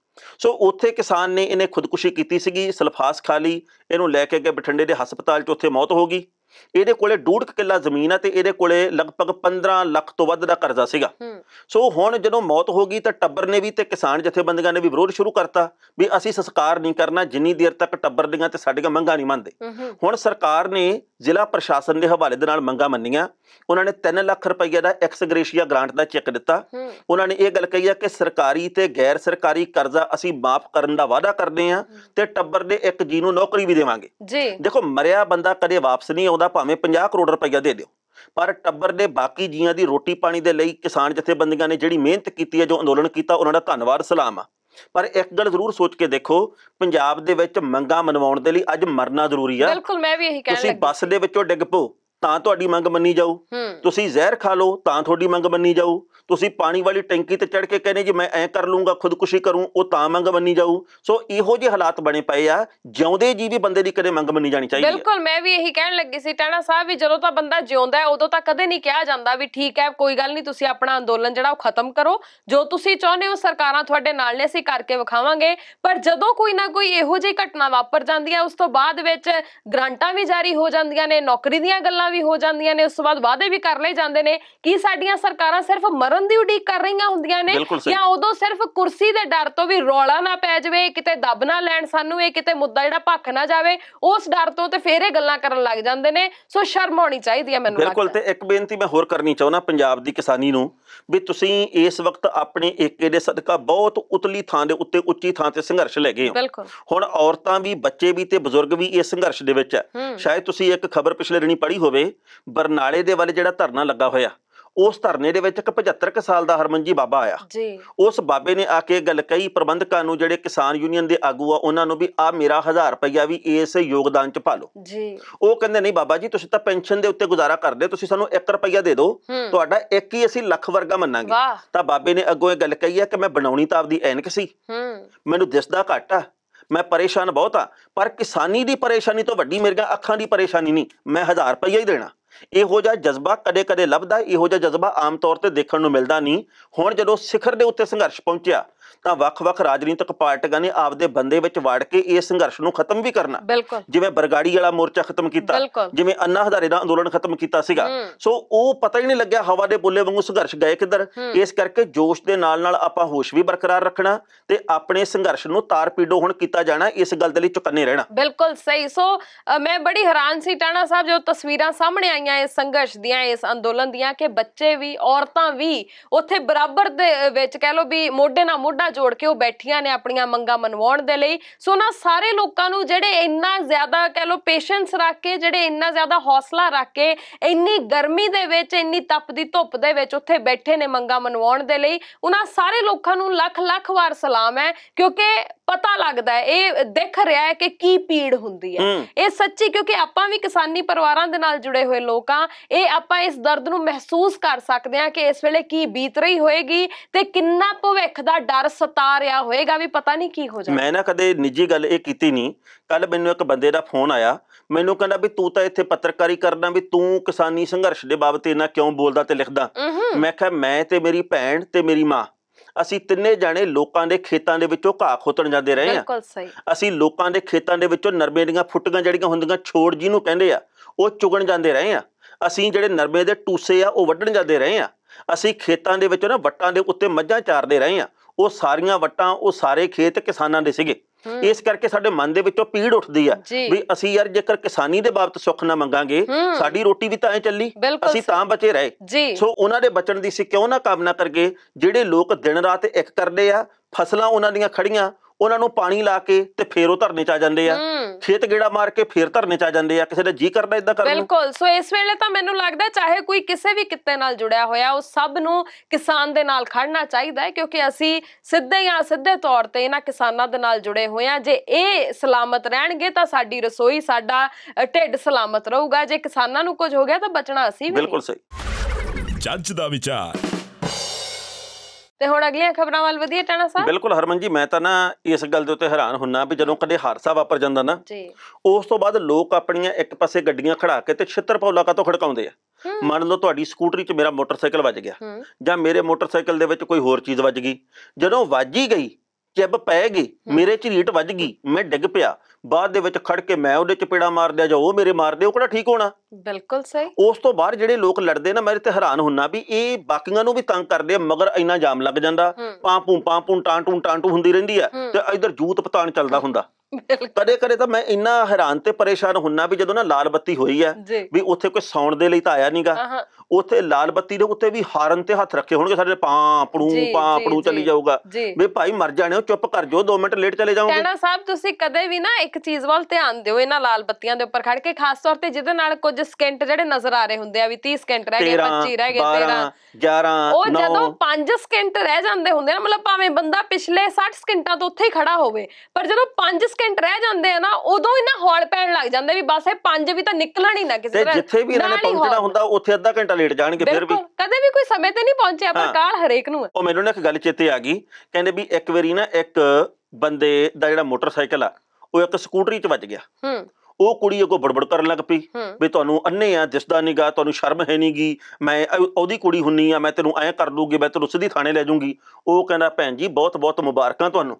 ਸੋ ਉੱਥੇ ਕਿਸਾਨ ਨੇ ਇਹਨੇ ਖੁਦਕੁਸ਼ੀ ਕੀਤੀ ਸੀਗੀ ਸਲਫਾਸ ਖਾ ਲਈ ਇਹਨੂੰ ਲੈ ਕੇ ਗਏ ਬਠਿੰਡੇ ਦੇ ਹਸਪਤਾਲ 'ਚ ਉੱਥੇ ਮੌਤ ਹੋ ਗਈ ਇਹਦੇ ਕੋਲੇ 1.5 ਕਿੱਲਾ ਜ਼ਮੀਨ ਆ ਤੇ ਇਹਦੇ ਕੋਲੇ ਲਗਭਗ 15 ਲੱਖ ਤੋਂ ਵੱਧ ਦਾ ਕਰਜ਼ਾ ਸੀਗਾ ਸੋ ਹੁਣ ਜਦੋਂ ਮੌਤ ਹੋ ਗਈ ਤਾਂ ਟੱਬਰ ਨੇ ਵੀ ਤੇ ਕਿਸਾਨ ਜਥੇਬੰਦੀਆਂ ਨੇ ਵੀ ਵਿਰੋਧ ਸ਼ੁਰੂ ਕਰਤਾ ਵੀ ਅਸੀਂ ਸੰਸਕਾਰ ਨਹੀਂ ਕਰਨਾ ਜਿੰਨੀ ਦੇਰ ਤੱਕ ਟੱਬਰ ਦੀਆਂ ਤੇ ਸਾਡੀਆਂ ਮੰਗਾਂ ਨਹੀਂ ਮੰਨਦੇ ਹੁਣ ਸਰਕਾਰ ਨੇ ਜ਼ਿਲ੍ਹਾ ਪ੍ਰਸ਼ਾਸਨ ਦੇ ਹਵਾਲੇ ਦੇ ਨਾਲ ਮੰਗਾ ਮੰਨੀਆਂ ਉਹਨਾਂ ਨੇ 3 ਲੱਖ ਰੁਪਏ ਦਾ ਐਕਸਗ੍ਰੇਸ਼ੀਆ ਗ੍ਰਾਂਟ ਦਾ ਚੈੱਕ ਦਿੱਤਾ ਉਹਨਾਂ ਨੇ ਇਹ ਗੱਲ ਕਹੀ ਆ ਕਿ ਸਰਕਾਰੀ ਤੇ ਗੈਰ ਸਰਕਾਰੀ ਕਰਜ਼ਾ ਅਸੀਂ ਮਾਫ ਕਰਨ ਦਾ ਵਾਅਦਾ ਕਰਦੇ ਆ ਤੇ ਟੱਬਰ ਦੇ ਇੱਕ ਜੀ ਨੂੰ ਨੌਕਰੀ ਵੀ ਦੇਵਾਂਗੇ ਜੀ ਦੇਖੋ ਮਰਿਆ ਬੰਦਾ ਕਦੇ ਵਾਪਸ ਨਹੀਂ ਆਉਂਦਾ ਭਾਵੇਂ 50 ਕਰੋੜ ਰੁਪਏ ਦੇ ਦਿਓ ਪਰ ਟੱਬਰ ਦੇ ਬਾਕੀ ਜੀਆਂ ਦੀ ਰੋਟੀ ਪਾਣੀ ਦੇ ਲਈ ਕਿਸਾਨ ਜਥੇਬੰਦੀਆਂ ਨੇ ਜਿਹੜੀ ਮਿਹਨਤ ਕੀਤੀ ਹੈ ਜੋ ਅੰਦੋਲਨ ਕੀਤਾ ਉਹਨਾਂ ਦਾ ਧੰਨਵਾਦ ਸਲਾਮ ਆ ਪਰ ਇੱਕ ਗੱਲ ਜ਼ਰੂਰ ਸੋਚ ਕੇ ਦੇਖੋ ਪੰਜਾਬ ਦੇ ਵਿੱਚ ਮੰਗਾ ਮਨਵਾਉਣ ਦੇ ਲਈ ਅੱਜ ਮਰਨਾ ਜ਼ਰੂਰੀ ਆ ਬਿਲਕੁਲ ਮੈਂ ਵੀ ਇਹੀ ਕਹਿਣ ਲੱਗੀ ਤੁਸੀਂ ਬੱਸ ਦੇ ਵਿੱਚੋਂ ਡਿੱਗ ਪੋ ਤਾਂ ਤੁਹਾਡੀ ਮੰਗ ਮੰਨੀ ਜਾਊ ਤੁਸੀਂ ਜ਼ਹਿਰ ਖਾ ਲਓ ਤਾਂ ਤੁਹਾਡੀ ਮੰਗ ਮੰਨੀ ਜਾਊ ਤੁਸੀਂ ਪਾਣੀ ਵਾਲੀ ਟੈਂਕੀ ਤੇ ਚੜ ਕੇ ਕਹਿੰਦੇ ਜੀ ਮੈਂ ਐ ਕਰ ਲੂੰਗਾ ਖੁਦਕੁਸ਼ੀ ਕਰੂੰ ਉਹ ਤਾਂ ਮੰਗ ਮੰਨੀ ਜਾਊ ਸੋ ਇਹੋ ਜਿਹੇ ਹਾਲਾਤ ਬਣੇ ਪਏ ਆ ਜਿਉਂਦੇ ਜੀ ਵੀ ਬੰਦੇ ਦੀ ਕਦੇ ਮੰਗ ਮੰਨੀ ਜਾਣੀ ਚਾਹੀਦੀ ਹੈ ਬਿਲਕੁਲ ਮੈਂ ਵੀ ਇਹੀ ਕਹਿਣ ਲੱਗੀ ਸੀ ਟਾਣਾ ਸਾਹਿਬ ਵੀ ਜਦੋਂ ਤਾਂ ਬੰਦਾ ਜਿਉਂਦਾ ਹੈ ਉਦੋਂ ਤਾਂ ਕਦੇ ਨਹੀਂ ਕਿਹਾ ਜਾਂਦਾ ਵੀ ਠੀਕ ਹੈ ਕੋਈ ਗੱਲ ਨਹੀਂ ਤੁਸੀਂ ਆਪਣਾ ਅੰਦੋਲਨ ਜਿਹੜਾ ਉਹ ਖਤਮ ਕਰੋ ਜੋ ਤੁਸੀਂ ਚਾਹੁੰਦੇ ਹੋ ਸਰਕਾਰਾਂ ਤੁਹਾਡੇ ਨਾਲ ਨੇ ਅਸੀਂ ਕਰਕੇ ਵਿਖਾਵਾਂਗੇ ਪਰ ਜਦੋਂ ਕੋਈ ਨਾ ਕੋਈ ਇਹੋ ਜਿਹੀ ਘਟਨਾ ਵਾਪਰ ਜਾਂਦੀ ਹੈ ਉਸ ਤੋਂ ਬਾਅਦ ਵਿੱਚ ਗ੍ਰਾਂਟਾਂ ਵੀ ਜਾਰੀ ਹੋ ਜਾਂਦੀਆਂ ਨੇ ਨੌਕਰੀ ਦੀਆਂ ਗੱਲਾਂ ਗੱਲਾਂ ਵੀ ਹੋ ਜਾਂਦੀਆਂ ਨੇ ਉਸ ਤੋਂ ਬਾਅਦ ਵਾਅਦੇ ਵੀ ਕਰ ਲਏ ਜਾਂਦੇ ਨੇ ਕਿ ਸਾਡੀਆਂ ਸਰਕਾਰਾਂ ਸਿਰਫ ਮਰਨ ਦੀ ਉਡੀਕ ਕਰ ਰਹੀਆਂ ਹੁੰਦੀਆਂ ਨੇ ਜਾਂ ਉਦੋਂ ਸਿਰਫ ਕੁਰਸੀ ਦੇ ਡਰ ਤੋਂ ਵੀ ਰੌਲਾ ਨਾ ਪੈ ਜਾਵੇ ਕਿਤੇ ਦੱਬ ਨਾ ਲੈਣ ਸਾਨੂੰ ਇਹ ਕਿਤੇ ਮੁੱਦਾ ਜਿਹੜਾ ਭੱਖ ਨਾ ਜਾਵੇ ਉਸ ਡਰ ਤੋਂ ਤੇ ਫੇਰ ਇਹ ਗੱਲਾਂ ਕਰਨ ਲੱਗ ਜਾਂਦੇ ਨੇ ਸੋ ਸ਼ਰਮ ਆਉਣੀ ਚਾਹੀਦੀ ਹੈ ਮੈਨੂੰ ਬਿਲਕੁਲ ਤੇ ਇੱਕ ਬੇਨਤੀ ਮੈਂ ਹੋਰ ਕਰਨੀ ਚਾਹੁੰਦਾ ਪੰਜਾਬ ਦੀ ਕਿਸਾਨੀ ਨੂੰ ਵੀ ਤੁਸੀਂ ਇਸ ਵਕਤ ਆਪਣੇ ਏਕੇ ਦੇ ਸਦਕਾ ਬਹੁਤ ਉਤਲੀ ਥਾਂ ਦੇ ਉੱਤੇ ਉੱਚੀ ਥਾਂ ਤੇ ਸੰਘਰਸ਼ ਲੈ ਗਏ ਹੋ ਹੁਣ ਔਰਤਾਂ ਵੀ ਬੱਚੇ ਵੀ ਤੇ ਬਜ਼ੁਰਗ ਵੀ ਇਸ ਸੰਘਰਸ਼ ਦੇ ਵਿੱਚ ਹੈ ਸ਼ਾਇਦ ਤੁਸੀਂ ਇੱਕ ਖਬਰ ਪਿਛਲੇ ਦਿਨੀ ਪੜ੍ਹੀ ਹੋਵੇ ਹੋਵੇ ਬਰਨਾਲੇ ਦੇ ਵੱਲ ਜਿਹੜਾ ਧਰਨਾ ਲੱਗਾ ਹੋਇਆ ਉਸ ਧਰਨੇ ਦੇ ਵਿੱਚ ਇੱਕ 75 ਸਾਲ ਦਾ ਹਰਮਨ ਬਾਬਾ ਆਇਆ ਜੀ ਉਸ ਬਾਬੇ ਨੇ ਆ ਕੇ ਗੱਲ ਕਹੀ ਪ੍ਰਬੰਧਕਾਂ ਨੂੰ ਜਿਹੜੇ ਕਿਸਾਨ ਯੂਨੀਅਨ ਦੇ ਆਗੂ ਆ ਉਹਨਾਂ ਨੂੰ ਵੀ ਆ ਮੇਰਾ 1000 ਰੁਪਇਆ ਵੀ ਇਸ ਯੋਗਦਾਨ ਚ ਪਾ ਲਓ ਜੀ ਉਹ ਕਹਿੰਦੇ ਨਹੀਂ ਬਾਬਾ ਜੀ ਤੁਸੀਂ ਤਾਂ ਪੈਨਸ਼ਨ ਦੇ ਉੱਤੇ ਗੁਜ਼ਾਰਾ ਕਰਦੇ ਤੁਸੀਂ ਸਾਨੂੰ 1 ਰੁਪਇਆ ਦੇ ਦਿਓ ਤੁਹਾਡਾ 1 ਹੀ ਅਸੀਂ ਲੱਖ ਵਰਗਾ ਮੰਨਾਂਗੇ ਤਾਂ ਬਾਬੇ ਨੇ ਅੱਗੋਂ ਇਹ ਗੱਲ ਕਹੀ ਆ ਕਿ ਮੈਂ ਬਣਾਉਣੀ ਤਾਂ ਆਪਦੀ ਐਨਕ ਸੀ ਮੈਨੂੰ ਦਿਸਦਾ ਘੱਟ ਆ ਮੈਂ ਪਰੇਸ਼ਾਨ ਬਹੁਤ ਆ ਪਰ ਕਿਸਾਨੀ ਦੀ ਪਰੇਸ਼ਾਨੀ ਤੋਂ ਵੱਡੀ ਮੇਰੇ ਕੋਲ ਅੱਖਾਂ ਦੀ ਪਰੇਸ਼ਾਨੀ ਨਹੀਂ ਮੈਂ 1000 ਰੁਪਈਆ ਹੀ ਦੇਣਾ ਇਹੋ ਜਿਹਾ ਜਜ਼ਬਾ ਕਦੇ-ਕਦੇ ਲੱਭਦਾ ਇਹੋ ਜਿਹਾ ਜਜ਼ਬਾ ਆਮ ਤੌਰ ਤੇ ਦੇਖਣ ਨੂੰ ਮਿਲਦਾ ਨਹੀਂ ਹੁਣ ਜਦੋਂ ਸਿਖਰ ਦੇ ਉੱਤੇ ਸੰਘਰਸ਼ ਪਹੁੰਚਿਆ ਤਾਂ ਵੱਖ-ਵੱਖ ਰਾਜਨੀਤਿਕ ਪਾਰਟੀਆਂ ਨੇ ਆਪਦੇ ਬੰਦੇ ਵਿੱਚ ਵੜ ਕੇ ਇਸ ਸੰਘਰਸ਼ ਨੂੰ ਖਤਮ ਵੀ ਕਰਨਾ ਜਿਵੇਂ ਬਰਗਾੜੀ ਵਾਲਾ ਮੋਰਚਾ ਖਤਮ ਕੀਤਾ ਜਿਵੇਂ ਅੰਨਾ ਹਜ਼ਾਰੇ ਦਾ ਅੰਦੋਲਨ ਖਤਮ ਕੀਤਾ ਸੀਗਾ ਸੋ ਉਹ ਪਤਾ ਹੀ ਨਹੀਂ ਲੱਗਿਆ ਹਵਾ ਦੇ ਬੁੱਲੇ ਵਾਂਗੂ ਸੰਘਰਸ਼ ਗਏ ਕਿੱਧਰ ਇਸ ਕਰਕੇ ਜੋਸ਼ ਦੇ ਨਾਲ ਨਾਲ ਆਪਾਂ ਹੋਸ਼ ਵੀ ਬਰਕਰਾਰ ਰੱਖਣਾ ਤੇ ਆਪਣੇ ਸੰਘਰਸ਼ ਨੂੰ ਤਾਰ ਪੀਡੋ ਹੁਣ ਕੀਤਾ ਜਾਣਾ ਇਸ ਗੱਲ ਦੇ ਲਈ ਚੁਕੰਨੇ ਰਹਿਣਾ ਬਿਲਕੁਲ ਸਹੀ ਸੋ ਮੈਂ ਬੜੀ ਹੈਰਾਨ ਸੀ ਟਾਣਾ ਸਾਹਿਬ ਜੋ ਤਸਵੀਰਾਂ ਸਾਹਮਣੇ ਆਈਆਂ ਇਸ ਸੰਘਰਸ਼ ਦੀਆਂ ਇਸ ਅੰਦੋਲਨ ਦੀਆਂ ਕਿ ਬੱਚੇ ਵੀ ਔਰਤਾਂ ਵੀ ਉੱਥੇ ਬਰਾਬਰ ਦੇ ਵਿੱਚ ਕਹਿ ਲੋ ਵੀ ਮੋਢੇ ਨਾਲ ਮੋਢਾ ਜੋੜ ਕੇ ਉਹ ਬੈਠੀਆਂ ਨੇ ਆਪਣੀਆਂ ਮੰਗਾਂ ਮਨਵਾਉਣ ਦੇ ਲਈ ਸੋ ਉਹਨਾਂ ਸਾਰੇ ਲੋਕਾਂ ਨੂੰ ਜਿਹੜੇ ਇੰਨਾ ਜ਼ਿਆਦਾ ਕਹ ਲੋ ਪੇਸ਼ੈਂਸ ਰੱਖ ਕੇ ਜਿਹੜੇ ਇੰਨਾ ਜ਼ਿਆਦਾ ਹੌਸਲਾ ਰੱਖ ਕੇ ਇੰਨੀ ਗਰਮੀ ਦੇ ਵਿੱਚ ਇੰਨੀ ਤਪਦੀ ਧੁੱਪ ਦੇ ਵਿੱਚ ਉੱਥੇ ਬੈਠੇ ਨੇ ਮੰਗਾਂ ਮਨਵਾਉਣ ਦੇ ਲਈ ਉਹਨਾਂ ਸਾਰੇ ਲੋਕਾਂ ਨੂੰ ਲੱਖ ਲੱਖ ਵਾਰ ਸਲਾਮ ਹੈ ਕਿਉਂਕਿ ਪਤਾ ਲੱਗਦਾ ਹੈ ਇਹ ਦਿਖ ਰਿਹਾ ਹੈ ਕਿ ਕੀ ਪੀੜ ਹੁੰਦੀ ਹੈ ਇਹ ਸੱਚੀ ਕਿਉਂਕਿ ਆਪਾਂ ਵੀ ਕਿਸਾਨੀ ਪਰਿਵਾਰਾਂ ਦੇ ਨਾਲ ਜੁੜੇ ਹੋਏ ਲੋਕ ਆ ਇਹ ਆਪਾਂ ਇਸ ਦਰਦ ਨੂੰ ਮਹਿਸੂਸ ਕਰ ਸਕਦੇ ਆ ਕਿ ਇਸ ਵੇਲੇ ਕੀ ਬੀਤ ਰਹੀ ਹੋਏਗੀ ਤੇ ਕਿੰਨਾ ਭਵਿੱਖ ਦਾ ਡਰ ਡਰ ਸਤਾ ਰਿਹਾ ਹੋਏਗਾ ਵੀ ਪਤਾ ਨਹੀਂ ਕੀ ਹੋ ਜਾਣਾ ਮੈਂ ਨਾ ਕਦੇ ਨਿੱਜੀ ਗੱਲ ਇਹ ਕੀਤੀ ਨਹੀਂ ਕੱਲ ਮੈਨੂੰ ਇੱਕ ਬੰਦੇ ਦਾ ਫੋਨ ਆਇਆ ਮੈਨੂੰ ਕਹਿੰਦਾ ਵੀ ਤੂੰ ਤਾਂ ਇੱਥੇ ਪੱਤਰਕਾਰੀ ਕਰਨਾ ਵੀ ਤੂੰ ਕਿਸਾਨੀ ਸੰਘਰਸ਼ ਦੇ ਬਾਬਤ ਇਹਨਾਂ ਕਿਉਂ ਬੋਲਦਾ ਤੇ ਲਿਖਦਾ ਮੈਂ ਕਿਹਾ ਮੈਂ ਤੇ ਮੇਰੀ ਭੈਣ ਤੇ ਮੇਰੀ ਮਾਂ ਅਸੀਂ ਤਿੰਨੇ ਜਾਣੇ ਲੋਕਾਂ ਦੇ ਖੇਤਾਂ ਦੇ ਵਿੱਚੋਂ ਘਾਹ ਖੋਤਣ ਜਾਂਦੇ ਰਹੇ ਆ ਬਿਲਕੁਲ ਸਹੀ ਅਸੀਂ ਲੋਕਾਂ ਦੇ ਖੇਤਾਂ ਦੇ ਵਿੱਚੋਂ ਨਰਮੇ ਦੀਆਂ ਫੁੱਟੀਆਂ ਜਿਹੜੀਆਂ ਹੁੰਦੀਆਂ ਛੋੜ ਜਿਹਨੂੰ ਕਹਿੰਦੇ ਆ ਉਹ ਚੁਗਣ ਜਾਂਦੇ ਰਹੇ ਆ ਅਸੀਂ ਜਿਹੜੇ ਨਰਮੇ ਦੇ ਟੂਸੇ ਆ ਉਹ ਵੱਢਣ ਜਾਂਦੇ ਰਹੇ ਆ ਅਸੀਂ ਖੇਤਾਂ ਦੇ ਵਿੱਚੋਂ ਨਾ ਵੱਟਾਂ ਦੇ ਉੱਤੇ ਮੱਝਾਂ ਚਾਰਦੇ ਰਹੇ ਆ ਉਹ ਸਾਰੀਆਂ ਵਟਾਂ ਉਹ ਸਾਰੇ ਖੇਤ ਕਿਸਾਨਾਂ ਦੇ ਸੀਗੇ ਇਸ ਕਰਕੇ ਸਾਡੇ ਮਨ ਦੇ ਵਿੱਚੋਂ ਪੀੜ ਉੱਠਦੀ ਆ ਵੀ ਅਸੀਂ ਯਾਰ ਜੇਕਰ ਕਿਸਾਨੀ ਦੇ ਬਾਬਤ ਸੁੱਖ ਨਾ ਮੰਗਾਂਗੇ ਸਾਡੀ ਰੋਟੀ ਵੀ ਤਾਂ ਐ ਚੱਲੀ ਅਸੀਂ ਤਾਂ ਬਚੇ ਰਹੇ ਸੋ ਉਹਨਾਂ ਦੇ ਬਚਣ ਦੀ ਸੀ ਕਿਉਂ ਨਾ ਕਾਮਨਾ ਕਰਕੇ ਜਿਹੜੇ ਲੋਕ ਦਿਨ ਰਾਤ ਇੱਕ ਕਰਦੇ ਆ ਫਸਲਾਂ ਉਹਨਾਂ ਦੀਆਂ ਖੜੀਆਂ ਉਹਨਾਂ ਨੂੰ ਪਾਣੀ ਲਾ ਕੇ ਤੇ ਫੇਰ ਉਹ ਧਰਨੇ ਚ ਆ ਜਾਂਦੇ ਆ ਖੇਤ ਗੇੜਾ ਮਾਰ ਕੇ ਫੇਰ ਧਰਨੇ ਚ ਆ ਜਾਂਦੇ ਆ ਕਿਸੇ ਦਾ ਜੀ ਕਰਦਾ ਇਦਾਂ ਕਰਨ ਬਿਲਕੁਲ ਸੋ ਇਸ ਵੇਲੇ ਤਾਂ ਮੈਨੂੰ ਲੱਗਦਾ ਚਾਹੇ ਕੋਈ ਕਿਸੇ ਵੀ ਕਿੱਤੇ ਨਾਲ ਜੁੜਿਆ ਹੋਇਆ ਉਹ ਸਭ ਨੂੰ ਕਿਸਾਨ ਦੇ ਨਾਲ ਖੜਨਾ ਚਾਹੀਦਾ ਹੈ ਕਿਉਂਕਿ ਅਸੀਂ ਸਿੱਧੇ ਜਾਂ ਸਿੱਧੇ ਤੌਰ ਤੇ ਇਹਨਾਂ ਕਿਸਾਨਾਂ ਦੇ ਨਾਲ ਜੁੜੇ ਹੋਏ ਆ ਜੇ ਇਹ ਸਲਾਮਤ ਰਹਿਣਗੇ ਤਾਂ ਸਾਡੀ ਰਸੋਈ ਸਾਡਾ ਢਿੱਡ ਸਲਾਮਤ ਰਹੂਗਾ ਜੇ ਕਿਸਾਨਾਂ ਨੂੰ ਕੁਝ ਹੋ ਗਿਆ ਤਾਂ ਬਚਣਾ ਅਸੀਂ ਵੀ ਬਿਲਕੁਲ ਸਹੀ ਜੱਜ ਦਾ ਵਿਚਾਰ ਤੇ ਹੁਣ ਅਗਲੀਆਂ ਖਬਰਾਂ ਵੱਲ ਵਧੀਆ ਟਾਣਾ ਸਾਹਿਬ ਬਿਲਕੁਲ ਹਰਮਨ ਜੀ ਮੈਂ ਤਾਂ ਨਾ ਇਸ ਗੱਲ ਦੇ ਉੱਤੇ ਹੈਰਾਨ ਹੁੰਨਾ ਵੀ ਜਦੋਂ ਕਦੇ ਹਾਦਸਾ ਵਾਪਰ ਜਾਂਦਾ ਨਾ ਜੀ ਉਸ ਤੋਂ ਬਾਅਦ ਲੋਕ ਆਪਣੀਆਂ ਇੱਕ ਪਾਸੇ ਗੱਡੀਆਂ ਖੜਾ ਕੇ ਤੇ ਛਿੱਤਰ ਪੌਲਾ ਕਾ ਤੋਂ ਖੜਕਾਉਂਦੇ ਆ ਮੰਨ ਲਓ ਤੁਹਾਡੀ ਸਕੂਟਰੀ 'ਚ ਮੇਰਾ ਮੋਟਰਸਾਈਕਲ ਵੱਜ ਗਿਆ ਜਾਂ ਮੇਰੇ ਮੋਟਰਸਾਈਕਲ ਦੇ ਵਿੱਚ ਕੋਈ ਹੋਰ ਚੀਜ਼ ਵੱਜ ਗਈ ਜਦੋਂ ਵੱਜ ਹੀ ਗਈ ਚਿੱਬ ਪੈ ਗਈ ਮੇਰੇ ਰੀਟ ਵੱਜ ਗਈ ਮੈਂ ਡਿੱਗ ਪਿਆ ਬਾਅਦ ਦੇ ਵਿੱਚ ਖੜ ਕੇ ਮੈਂ ਉਹਦੇ ਚਪੇੜਾ ਮਾਰ ਦਿਆ ਜਾਂ ਉਹ ਮੇਰੇ ਮਾਰਦੇ ਉਹ ਕਿਹੜਾ ਠੀਕ ਹੋਣਾ ਬਿਲਕੁਲ ਸਹੀ ਉਸ ਤੋਂ ਬਾਅਦ ਜਿਹੜੇ ਲੋਕ ਲੜਦੇ ਨਾ ਮੈਂ ਤੇ ਹੈਰਾਨ ਹੁੰਨਾ ਵੀ ਇਹ ਬਾਕੀਆਂ ਨੂੰ ਵੀ ਤੰਗ ਕਰਦੇ ਮਗਰ ਇੰਨਾ ਜਾਮ ਲੱਗ ਜਾਂਦਾ ਪਾਂ ਪੂੰ ਪਾਂ ਪੂੰ ਟਾਂ ਟੂੰ ਟਾਂ ਟੂੰ ਹੁੰਦੀ ਰਹਿੰਦੀ ਆ ਤੇ ਇਧਰ ਜੂਤ ਪਤਾਣ ਚੱਲਦਾ ਹੁੰਦਾ ਕਦੇ ਕਦੇ ਤਾਂ ਮੈਂ ਇੰਨਾ ਹੈਰਾਨ ਤੇ ਪਰੇਸ਼ਾਨ ਹੁੰਨਾ ਵੀ ਜਦੋਂ ਨਾ ਲਾਲ ਬੱਤੀ ਹੋਈ ਹੈ ਵੀ ਉੱਥੇ ਕੋਈ ਸੌਣ ਦੇ ਲਈ ਤਾਂ ਆਇਆ ਨਹੀਂਗਾ ਉੱਥੇ ਲਾਲ ਬੱਤੀ ਦੇ ਉੱਤੇ ਵੀ ਹਾਰਨ ਤੇ ਹੱਥ ਰੱਖੇ ਹੋਣਗੇ ਸਾਡੇ ਪਾਂ ਪੜੂ ਪਾਂ ਪੜੂ ਚੱਲੀ ਜਾਊਗਾ ਵੀ ਭਾਈ ਮਰ ਜਾਣੇ ਚੁੱਪ ਕਰ ਜਾਓ 2 ਮਿੰਟ ਲੇਟ ਚਲੇ ਜਾਓਗੇ ਟੈਣਾ ਸਾਹਿਬ ਤੁਸੀਂ ਕਦੇ ਵੀ ਨਾ ਇੱਕ ਚੀਜ਼ ਵੱਲ ਧਿਆਨ ਦਿਓ ਇਹਨਾਂ ਲਾਲ ਬੱਤੀਆਂ ਦੇ ਉੱਪਰ ਖੜ ਕੇ ਖਾਸ ਤੌਰ ਤੇ ਜਿਹਦੇ ਨਾਲ ਕੁਝ ਸਕਿੰਟ ਜਿਹੜੇ ਨਜ਼ਰ ਆ ਰਹੇ ਹੁੰਦੇ ਆ ਵੀ 30 ਸਕਿੰਟ ਰਹਿ ਗਏ 25 ਰਹਿ ਗਏ 13 11 ਉਹ ਜਦੋਂ 5 ਸਕਿੰਟ ਰਹਿ ਜਾਂਦੇ ਹੁੰਦੇ ਨਾ ਮਤਲਬ ਭਾਵੇਂ ਬੰਦਾ ਪਿਛਲੇ 60 ਸਕਿੰਟਾਂ ਤੋਂ ਉੱਥੇ ਹੀ ਖੜਾ ਹੋਵੇ ਪਰ ਜਦੋਂ 5 ਸਕਿੰਟ ਰਹਿ ਜਾਂਦੇ ਆ ਨਾ ਉਦੋਂ ਇਹਨਾਂ ਹੌਲ ਪੈਣ ਲੱਗ ਜਾਂਦਾ ਵੀ ਬਸ ਇਹ ਪੰਜ ਵੀ ਤਾਂ ਨਿਕਲਣਾ ਨਹੀਂ ਨਾ ਕਿਸੇ ਤਰ੍ਹਾਂ ਜਿੱਥੇ ਵੀ ਇਹਨਾਂ ਨੇ ਪਹੁੰਚਣਾ ਹੁੰਦਾ ਉੱਥੇ ਅੱਧਾ ਘੰਟਾ ਲੇਟ ਜਾਣਗੇ ਫਿਰ ਵੀ ਕਦੇ ਵੀ ਕੋਈ ਸਮੇਂ ਤੇ ਨਹੀਂ ਪਹੁੰਚਿਆ ਪਰ ਕਾਲ ਹਰੇਕ ਨੂੰ ਉਹ ਮੈਨੂੰ ਨਾ ਇੱਕ ਗੱਲ ਚੇਤੇ ਆ ਗਈ ਕਹਿੰਦੇ ਵੀ ਇੱਕ ਵਾਰੀ ਨਾ ਇੱਕ ਬੰਦੇ ਦਾ ਜਿਹੜਾ ਮੋਟਰਸਾਈਕਲ ਆ ਉਹ ਇੱਕ ਸਕੂਟਰੀ 'ਚ ਵੱਜ ਗਿਆ ਹੂੰ ਉਹ ਕੁੜੀ ਅਗੋ ਬੜਬੜ ਕਰਨ ਲੱਗ ਪਈ ਵੀ ਤੁਹਾਨੂੰ ਅੰਨੇ ਆ ਦਿਸਦਾ ਨਹੀਂਗਾ ਤੁਹਾਨੂੰ ਸ਼ਰਮ ਹੈ ਨਹੀਂਗੀ ਮੈਂ ਉਹਦੀ ਕੁੜੀ ਹੁੰਨੀ ਆ ਮੈਂ ਤੈਨੂੰ ਐਂ ਕਰ ਦੂਗੀ ਮੈਂ ਤੈਨੂੰ ਸਿੱਧੀ ਥਾਣੇ ਲੈ ਜਾਊਂਗੀ ਉਹ ਕਹਿੰਦਾ ਭੈਣ ਜੀ ਬਹੁਤ ਬਹੁਤ ਮੁਬਾਰਕਾਂ ਤੁਹਾਨੂੰ